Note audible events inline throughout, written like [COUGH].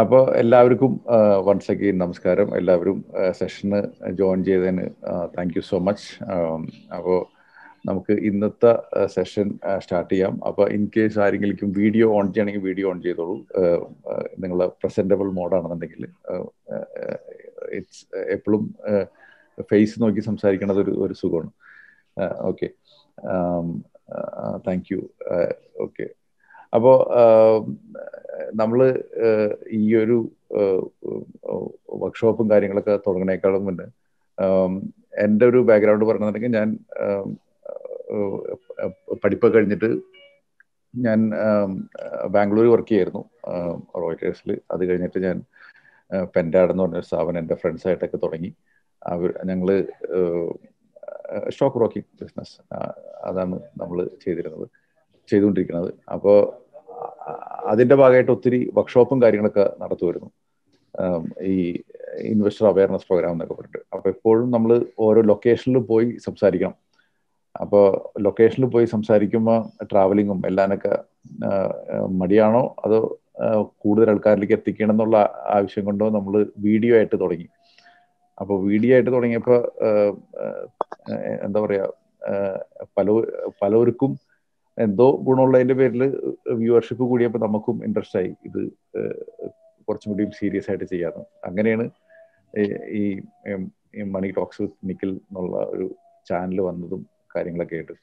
അപ്പോൾ എല്ലാവർക്കും once again നമസ്കാരം എല്ലാവരും സെഷന് ജോയിൻ ചെയ്തതിന് താങ്ക് യു സോ മച്ച് അപ്പോൾ നമുക്ക് ഇന്നത്തെ സെഷൻ സ്റ്റാർട്ട് ചെയ്യാം അപ്പോൾ ഇൻ കേസ് ആരെങ്കിലും വീഡിയോ ഓൺ ചെയ്യണമെങ്കിൽ വീഡിയോ ഓൺ ചെയ്തോളൂ നിങ്ങൾ പ്രസൻറ്റബിൾ മോഡാണെന്നുണ്ടെങ്കിൽ ഇറ്റ്സ് എപ്പോഴും ഫേസ് നോക്കി സംസാരിക്കുന്നത് ഒരു ഒരു സുഖമാണ് ഓക്കെ താങ്ക് യു ഓക്കെ അപ്പോൾ നമ്മൾ ഈ ഒരു വർക്ക്ഷോപ്പും കാര്യങ്ങളൊക്കെ തുടങ്ങുന്നേക്കാളും മുന്നേ എൻ്റെ ഒരു ബാക്ക്ഗ്രൗണ്ട് പറഞ്ഞിട്ടുണ്ടെങ്കിൽ ഞാൻ പഠിപ്പൊക്കെ കഴിഞ്ഞിട്ട് ഞാൻ ബാംഗ്ലൂർ വർക്ക് ചെയ്യായിരുന്നു റോയിട്ടേഴ്സിൽ അത് കഴിഞ്ഞിട്ട് ഞാൻ പെൻഡാഡ് എന്ന് പറഞ്ഞൊരു സ്ഥാപനം എൻ്റെ ഫ്രണ്ട്സായിട്ടൊക്കെ തുടങ്ങി അവർ ഞങ്ങൾ സ്റ്റോക്ക് ബ്രോക്കിംഗ് ബിസിനസ് അതാണ് നമ്മൾ ചെയ്തിരുന്നത് ചെയ്തുകൊണ്ടിരിക്കുന്നത് അപ്പോൾ അതിൻ്റെ ഭാഗമായിട്ട് ഒത്തിരി വർക്ക്ഷോപ്പും കാര്യങ്ങളൊക്കെ നടത്തുമായിരുന്നു ഈ ഇൻവെസ്റ്റർ അവയർനെസ് പ്രോഗ്രാം എന്നൊക്കെ പറഞ്ഞിട്ട് അപ്പോൾ എപ്പോഴും നമ്മൾ ഓരോ ലൊക്കേഷനിലും പോയി സംസാരിക്കണം അപ്പോൾ ലൊക്കേഷനിൽ പോയി സംസാരിക്കുമ്പോൾ ട്രാവലിങ്ങും എല്ലാനൊക്കെ മടിയാണോ അതോ കൂടുതൽ ആൾക്കാരിലേക്ക് എത്തിക്കണം എന്നുള്ള ആവശ്യം കൊണ്ടോ നമ്മൾ വീഡിയോ ആയിട്ട് തുടങ്ങി അപ്പോൾ വീഡിയോ ആയിട്ട് തുടങ്ങിയപ്പോൾ എന്താ പറയുക പല പലവർക്കും എന്തോ ഗുണമുള്ളതിന്റെ പേരിൽ വ്യൂവർഷിപ്പ് കൂടിയപ്പോൾ നമുക്കും ഇൻട്രസ്റ്റ് ആയി ഇത് കുറച്ചും കൂടി സീരിയസ് ആയിട്ട് ചെയ്യാന്ന് അങ്ങനെയാണ് ഈ മണി ടോക്സ് വിത്ത് നിക്കിൽ എന്നുള്ള ഒരു ചാനൽ വന്നതും കാര്യങ്ങളൊക്കെ ആയിട്ട്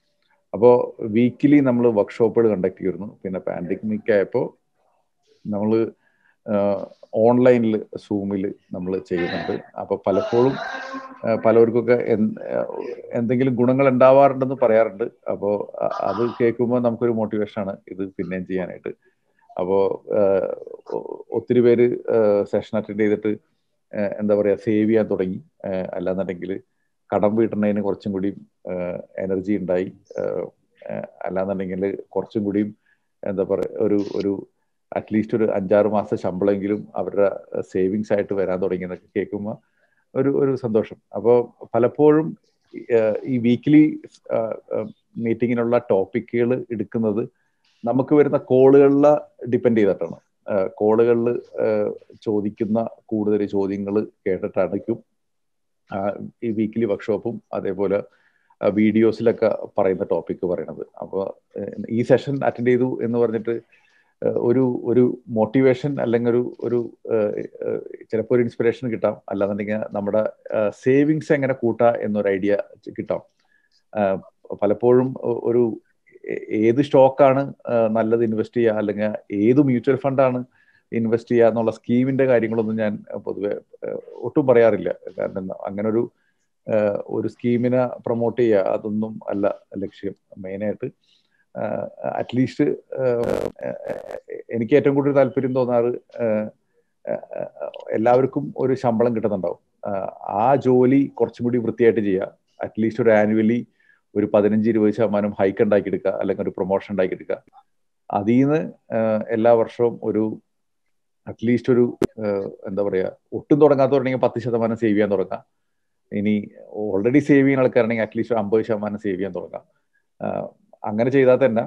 അപ്പോൾ വീക്കിലി നമ്മൾ വർക്ക്ഷോപ്പുകൾ കണ്ടക്ട് ചെയ്യുന്നു പിന്നെ പാൻഡമിക് ആയപ്പോൾ നമ്മൾ ഓൺലൈനിൽ സൂമിൽ നമ്മൾ ചെയ്യുന്നുണ്ട് അപ്പോൾ പലപ്പോഴും പലവർക്കൊക്കെ എന്തെങ്കിലും ഗുണങ്ങൾ ഉണ്ടാവാറുണ്ടെന്ന് പറയാറുണ്ട് അപ്പോൾ അത് കേൾക്കുമ്പോൾ നമുക്കൊരു മോട്ടിവേഷനാണ് ഇത് പിന്നെയും ചെയ്യാനായിട്ട് അപ്പോൾ ഒത്തിരി പേര് സെഷൻ അറ്റൻഡ് ചെയ്തിട്ട് എന്താ പറയാ സേവ് ചെയ്യാൻ തുടങ്ങി അല്ലാന്നുണ്ടെങ്കിൽ കടം വീട്ടുന്നതിന് കുറച്ചും കൂടി എനർജി ഉണ്ടായി അല്ലാന്നുണ്ടെങ്കിൽ കുറച്ചും കൂടിയും എന്താ പറയുക ഒരു ഒരു അറ്റ്ലീസ്റ്റ് ഒരു അഞ്ചാറ് മാസം ശമ്പളമെങ്കിലും അവരുടെ സേവിങ്സ് ആയിട്ട് വരാൻ തുടങ്ങിയെന്നൊക്കെ കേൾക്കുമ്പോൾ ഒരു ഒരു സന്തോഷം അപ്പോൾ പലപ്പോഴും ഈ വീക്കിലി മീറ്റിങ്ങിനുള്ള ടോപ്പിക്കുകൾ എടുക്കുന്നത് നമുക്ക് വരുന്ന കോളുകളിൽ ഡിപ്പെൻഡ് ചെയ്തിട്ടാണ് കോളുകളിൽ ചോദിക്കുന്ന കൂടുതൽ ചോദ്യങ്ങൾ കേട്ടിട്ടായിരിക്കും ഈ വീക്കിലി വർക്ക്ഷോപ്പും അതേപോലെ വീഡിയോസിലൊക്കെ പറയുന്ന ടോപ്പിക്ക് പറയണത് അപ്പോൾ ഈ സെഷൻ അറ്റൻഡ് ചെയ്തു എന്ന് പറഞ്ഞിട്ട് ഒരു ഒരു മോട്ടിവേഷൻ അല്ലെങ്കിൽ ഒരു ഒരു ചിലപ്പോൾ ഒരു ഇൻസ്പിറേഷൻ കിട്ടാം അല്ലാന്നുണ്ടെങ്കിൽ നമ്മുടെ സേവിങ്സ് എങ്ങനെ കൂട്ടാ എന്നൊരു ഐഡിയ കിട്ടാം പലപ്പോഴും ഒരു ഏത് സ്റ്റോക്കാണ് നല്ലത് ഇൻവെസ്റ്റ് ചെയ്യുക അല്ലെങ്കിൽ ഏത് മ്യൂച്വൽ ഫണ്ടാണ് ഇൻവെസ്റ്റ് ചെയ്യുക എന്നുള്ള സ്കീമിന്റെ കാര്യങ്ങളൊന്നും ഞാൻ പൊതുവെ ഒട്ടും പറയാറില്ല കാരണം അങ്ങനെ ഒരു ഒരു സ്കീമിനെ പ്രൊമോട്ട് ചെയ്യുക അതൊന്നും അല്ല ലക്ഷ്യം മെയിനായിട്ട് അറ്റ്ലീസ്റ്റ് എനിക്ക് ഏറ്റവും കൂടുതൽ താല്പര്യം തോന്നാറ് എല്ലാവർക്കും ഒരു ശമ്പളം കിട്ടുന്നുണ്ടാവും ആ ജോലി കുറച്ചും കൂടി വൃത്തിയായിട്ട് ചെയ്യുക അറ്റ്ലീസ്റ്റ് ഒരു ആനുവലി ഒരു പതിനഞ്ച് ഇരുപത് ശതമാനം ഹൈക്ക് എടുക്കുക അല്ലെങ്കിൽ ഒരു പ്രൊമോഷൻ എടുക്കുക അതിൽ നിന്ന് എല്ലാ വർഷവും ഒരു അറ്റ്ലീസ്റ്റ് ഒരു എന്താ പറയുക ഒട്ടും തുടങ്ങാത്തവരുണ്ടെങ്കിൽ പത്ത് ശതമാനം സേവ് ചെയ്യാൻ തുടങ്ങാം ഇനി ഓൾറെഡി സേവ് ചെയ്യുന്ന ആൾക്കാരാണെങ്കിൽ അറ്റ്ലീസ്റ്റ് ഒരു അമ്പത് ശതമാനം സേവ് ചെയ്യാൻ തുടങ്ങാം അങ്ങനെ ചെയ്താൽ തന്നെ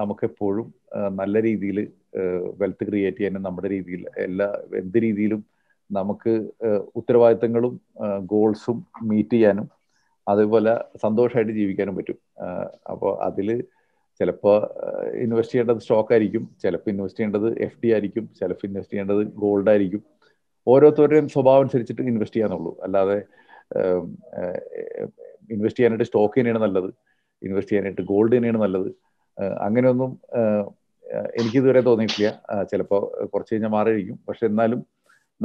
നമുക്കെപ്പോഴും നല്ല രീതിയിൽ വെൽത്ത് ക്രിയേറ്റ് ചെയ്യാനും നമ്മുടെ രീതിയിൽ എല്ലാ എന്ത് രീതിയിലും നമുക്ക് ഉത്തരവാദിത്തങ്ങളും ഗോൾസും മീറ്റ് ചെയ്യാനും അതുപോലെ സന്തോഷമായിട്ട് ജീവിക്കാനും പറ്റും അപ്പോൾ അതിൽ ചിലപ്പോൾ ഇൻവെസ്റ്റ് ചെയ്യേണ്ടത് സ്റ്റോക്ക് ആയിരിക്കും ചിലപ്പോൾ ഇൻവെസ്റ്റ് ചെയ്യേണ്ടത് എഫ് ഡി ആയിരിക്കും ചിലപ്പോൾ ഇൻവെസ്റ്റ് ചെയ്യേണ്ടത് ഗോൾഡ് ആയിരിക്കും ഓരോരുത്തരുടെയും സ്വഭാവം അനുസരിച്ചിട്ട് ഇൻവെസ്റ്റ് ചെയ്യാന്നുള്ളൂ അല്ലാതെ ഇൻവെസ്റ്റ് ചെയ്യാനായിട്ട് സ്റ്റോക്ക് തന്നെയാണ് നല്ലത് ഇൻവെസ്റ്റ് ചെയ്യാനായിട്ട് ഗോൾഡ് തന്നെയാണ് നല്ലത് അങ്ങനെയൊന്നും എനിക്കിതുവരെ തോന്നിയിട്ടില്ല ചിലപ്പോൾ കുറച്ച് കഴിഞ്ഞാൽ മാറിയിരിക്കും പക്ഷെ എന്നാലും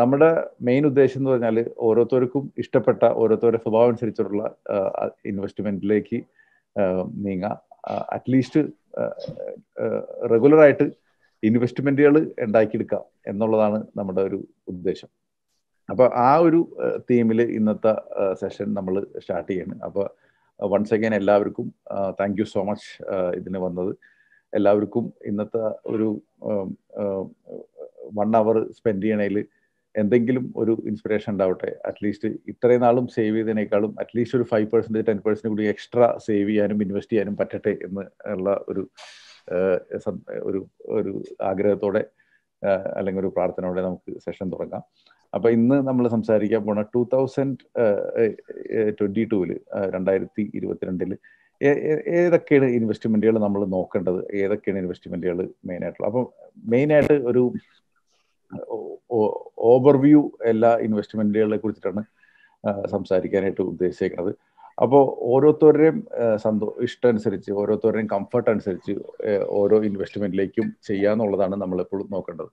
നമ്മുടെ മെയിൻ ഉദ്ദേശം എന്ന് പറഞ്ഞാൽ ഓരോരുത്തർക്കും ഇഷ്ടപ്പെട്ട ഓരോരുത്തരുടെ സ്വഭാവം അനുസരിച്ചുള്ള ഇൻവെസ്റ്റ്മെന്റിലേക്ക് നീങ്ങാം അറ്റ്ലീസ്റ്റ് റെഗുലറായിട്ട് ഇൻവെസ്റ്റ്മെന്റുകൾ ഉണ്ടാക്കിയെടുക്കാം എന്നുള്ളതാണ് നമ്മുടെ ഒരു ഉദ്ദേശം അപ്പോൾ ആ ഒരു തീമിൽ ഇന്നത്തെ സെഷൻ നമ്മൾ സ്റ്റാർട്ട് ചെയ്യണം അപ്പോൾ വൺസ് uh, അഗൈൻ എല്ലാവർക്കും താങ്ക് യു സോ മച്ച് ഇതിന് വന്നത് എല്ലാവർക്കും ഇന്നത്തെ ഒരു വൺ അവർ സ്പെൻഡ് ചെയ്യണേൽ എന്തെങ്കിലും ഒരു ഇൻസ്പിറേഷൻ ഉണ്ടാവട്ടെ അറ്റ്ലീസ്റ്റ് ഇത്രയും നാളും സേവ് ചെയ്തതിനേക്കാളും അറ്റ്ലീസ്റ്റ് ഒരു ഫൈവ് പെർസെൻറ്റ് ടെൻ പെർസെൻറ്റ് കൂടി എക്സ്ട്രാ സേവ് ചെയ്യാനും ഇൻവെസ്റ്റ് ചെയ്യാനും പറ്റട്ടെ എന്ന് ഉള്ള ഒരു uh, ഒരു ഒരു ആഗ്രഹത്തോടെ uh, അല്ലെങ്കിൽ ഒരു പ്രാർത്ഥനയോടെ നമുക്ക് സെഷൻ തുടങ്ങാം അപ്പൊ ഇന്ന് നമ്മൾ സംസാരിക്കാൻ പോണ ടു തൗസൻഡ് ട്വന്റി ടുവില് രണ്ടായിരത്തി ഇരുപത്തിരണ്ടില് ഏതൊക്കെയാണ് ഇൻവെസ്റ്റ്മെന്റുകൾ നമ്മൾ നോക്കേണ്ടത് ഏതൊക്കെയാണ് ഇൻവെസ്റ്റ്മെന്റുകൾ മെയിൻ ആയിട്ടുള്ള അപ്പൊ മെയിൻ ആയിട്ട് ഒരു ഓവർവ്യൂ എല്ലാ ഇൻവെസ്റ്റ്മെന്റുകളെ കുറിച്ചിട്ടാണ് സംസാരിക്കാനായിട്ട് ഉദ്ദേശിക്കുന്നത് അപ്പോൾ ഓരോരുത്തരുടെയും സന്തോ അനുസരിച്ച് ഓരോരുത്തരുടെയും കംഫർട്ട് അനുസരിച്ച് ഓരോ ഇൻവെസ്റ്റ്മെന്റിലേക്കും ചെയ്യാന്നുള്ളതാണ് നമ്മളെപ്പോഴും നോക്കേണ്ടത്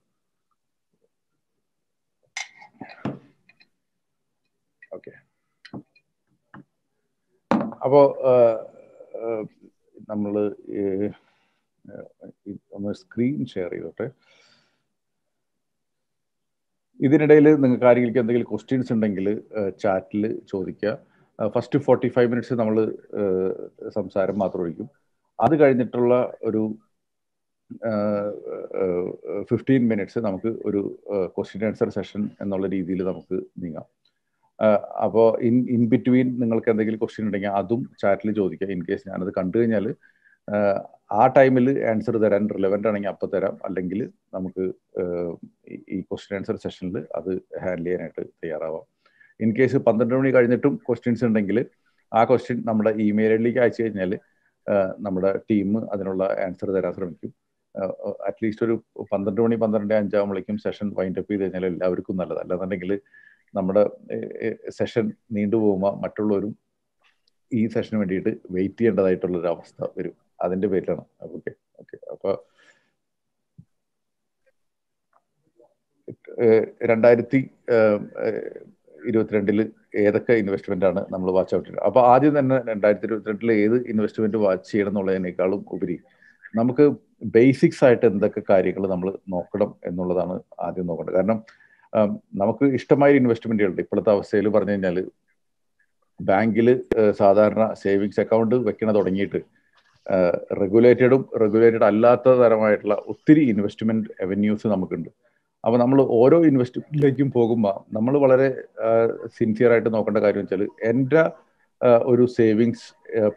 അപ്പോൾ നമ്മൾ ഒന്ന് സ്ക്രീൻ ഷെയർ ചെയ്തോട്ടെ ഇതിനിടയിൽ നിങ്ങൾക്ക് ആരെങ്കിലും എന്തെങ്കിലും ക്വസ്റ്റ്യൻസ് ഉണ്ടെങ്കിൽ ചാറ്റിൽ ചോദിക്കുക ഫസ്റ്റ് ഫോർട്ടി ഫൈവ് മിനിറ്റ്സ് നമ്മൾ സംസാരം മാത്രം ഒഴിക്കും അത് കഴിഞ്ഞിട്ടുള്ള ഒരു ഫിഫ്റ്റീൻ മിനിറ്റ്സ് നമുക്ക് ഒരു ക്വസ്റ്റ്യൻ ആൻസർ സെഷൻ എന്നുള്ള രീതിയിൽ നമുക്ക് നീങ്ങാം അപ്പോ ഇൻ ഇൻ ബിറ്റ്വീൻ നിങ്ങൾക്ക് എന്തെങ്കിലും ക്വസ്റ്റ്യൻ ഉണ്ടെങ്കിൽ അതും ചാറ്റിൽ ചോദിക്കുക ഇൻ കേസ് ഞാനത് കണ്ടു കഴിഞ്ഞാൽ ആ ടൈമിൽ ആൻസർ തരാൻ റിലവൻ്റ് ആണെങ്കിൽ അപ്പം തരാം അല്ലെങ്കിൽ നമുക്ക് ഈ ക്വസ്റ്റ്യൻ ആൻസർ സെഷനിൽ അത് ഹാൻഡിൽ ചെയ്യാനായിട്ട് തയ്യാറാവാം ഇൻ കേസ് പന്ത്രണ്ട് മണി കഴിഞ്ഞിട്ടും ക്വസ്റ്റ്യൻസ് ഉണ്ടെങ്കിൽ ആ ക്വസ്റ്റ്യൻ നമ്മുടെ ഇമെയിലിലേക്ക് അയച്ചു കഴിഞ്ഞാൽ നമ്മുടെ ടീം അതിനുള്ള ആൻസർ തരാൻ ശ്രമിക്കും അറ്റ്ലീസ്റ്റ് ഒരു പന്ത്രണ്ട് മണി പന്ത്രണ്ട് അഞ്ചാവുമ്പോഴേക്കും സെഷൻ വൈൻഡപ്പ് ചെയ്ത് കഴിഞ്ഞാൽ എല്ലാവർക്കും നല്ലത് അല്ലാന്നുണ്ടെങ്കിൽ നമ്മുടെ സെഷൻ നീണ്ടുപോകുമ്പോൾ മറ്റുള്ളവരും ഈ സെഷന് വേണ്ടിയിട്ട് വെയിറ്റ് ചെയ്യേണ്ടതായിട്ടുള്ള ഒരു അവസ്ഥ വരും അതിന്റെ പേരിലാണ് ഓക്കെ ഓക്കെ അപ്പോൾ രണ്ടായിരത്തി ഇരുപത്തിരണ്ടില് ഏതൊക്കെ ഇൻവെസ്റ്റ്മെന്റ് ആണ് നമ്മൾ വാച്ച് ഔട്ട് ചെയ്യുന്നത് അപ്പോൾ ആദ്യം തന്നെ രണ്ടായിരത്തി ഇരുപത്തിരണ്ടിൽ ഏത് ഇൻവെസ്റ്റ്മെന്റ് വാച്ച് ചെയ്യണം എന്നുള്ളതിനേക്കാളും ഉപരി നമുക്ക് ബേസിക്സ് ആയിട്ട് എന്തൊക്കെ കാര്യങ്ങൾ നമ്മൾ നോക്കണം എന്നുള്ളതാണ് ആദ്യം നോക്കേണ്ടത് കാരണം നമുക്ക് ഇഷ്ടമായ ഇൻവെസ്റ്റ്മെന്റുകൾ ഇപ്പോഴത്തെ അവസ്ഥയിൽ പറഞ്ഞു കഴിഞ്ഞാൽ ബാങ്കിൽ സാധാരണ സേവിങ്സ് അക്കൗണ്ട് വെക്കണ തുടങ്ങിയിട്ട് റെഗുലേറ്റഡും റെഗുലേറ്റഡ് അല്ലാത്ത തരമായിട്ടുള്ള ഒത്തിരി ഇൻവെസ്റ്റ്മെന്റ് അവന്യൂസ് നമുക്കുണ്ട് അപ്പോൾ നമ്മൾ ഓരോ ഇൻവെസ്റ്റ്മെന്റിലേക്കും പോകുമ്പോൾ നമ്മൾ വളരെ സിൻസിയർ ആയിട്ട് നോക്കേണ്ട കാര്യം വെച്ചാൽ എൻ്റെ ഒരു സേവിങ്സ്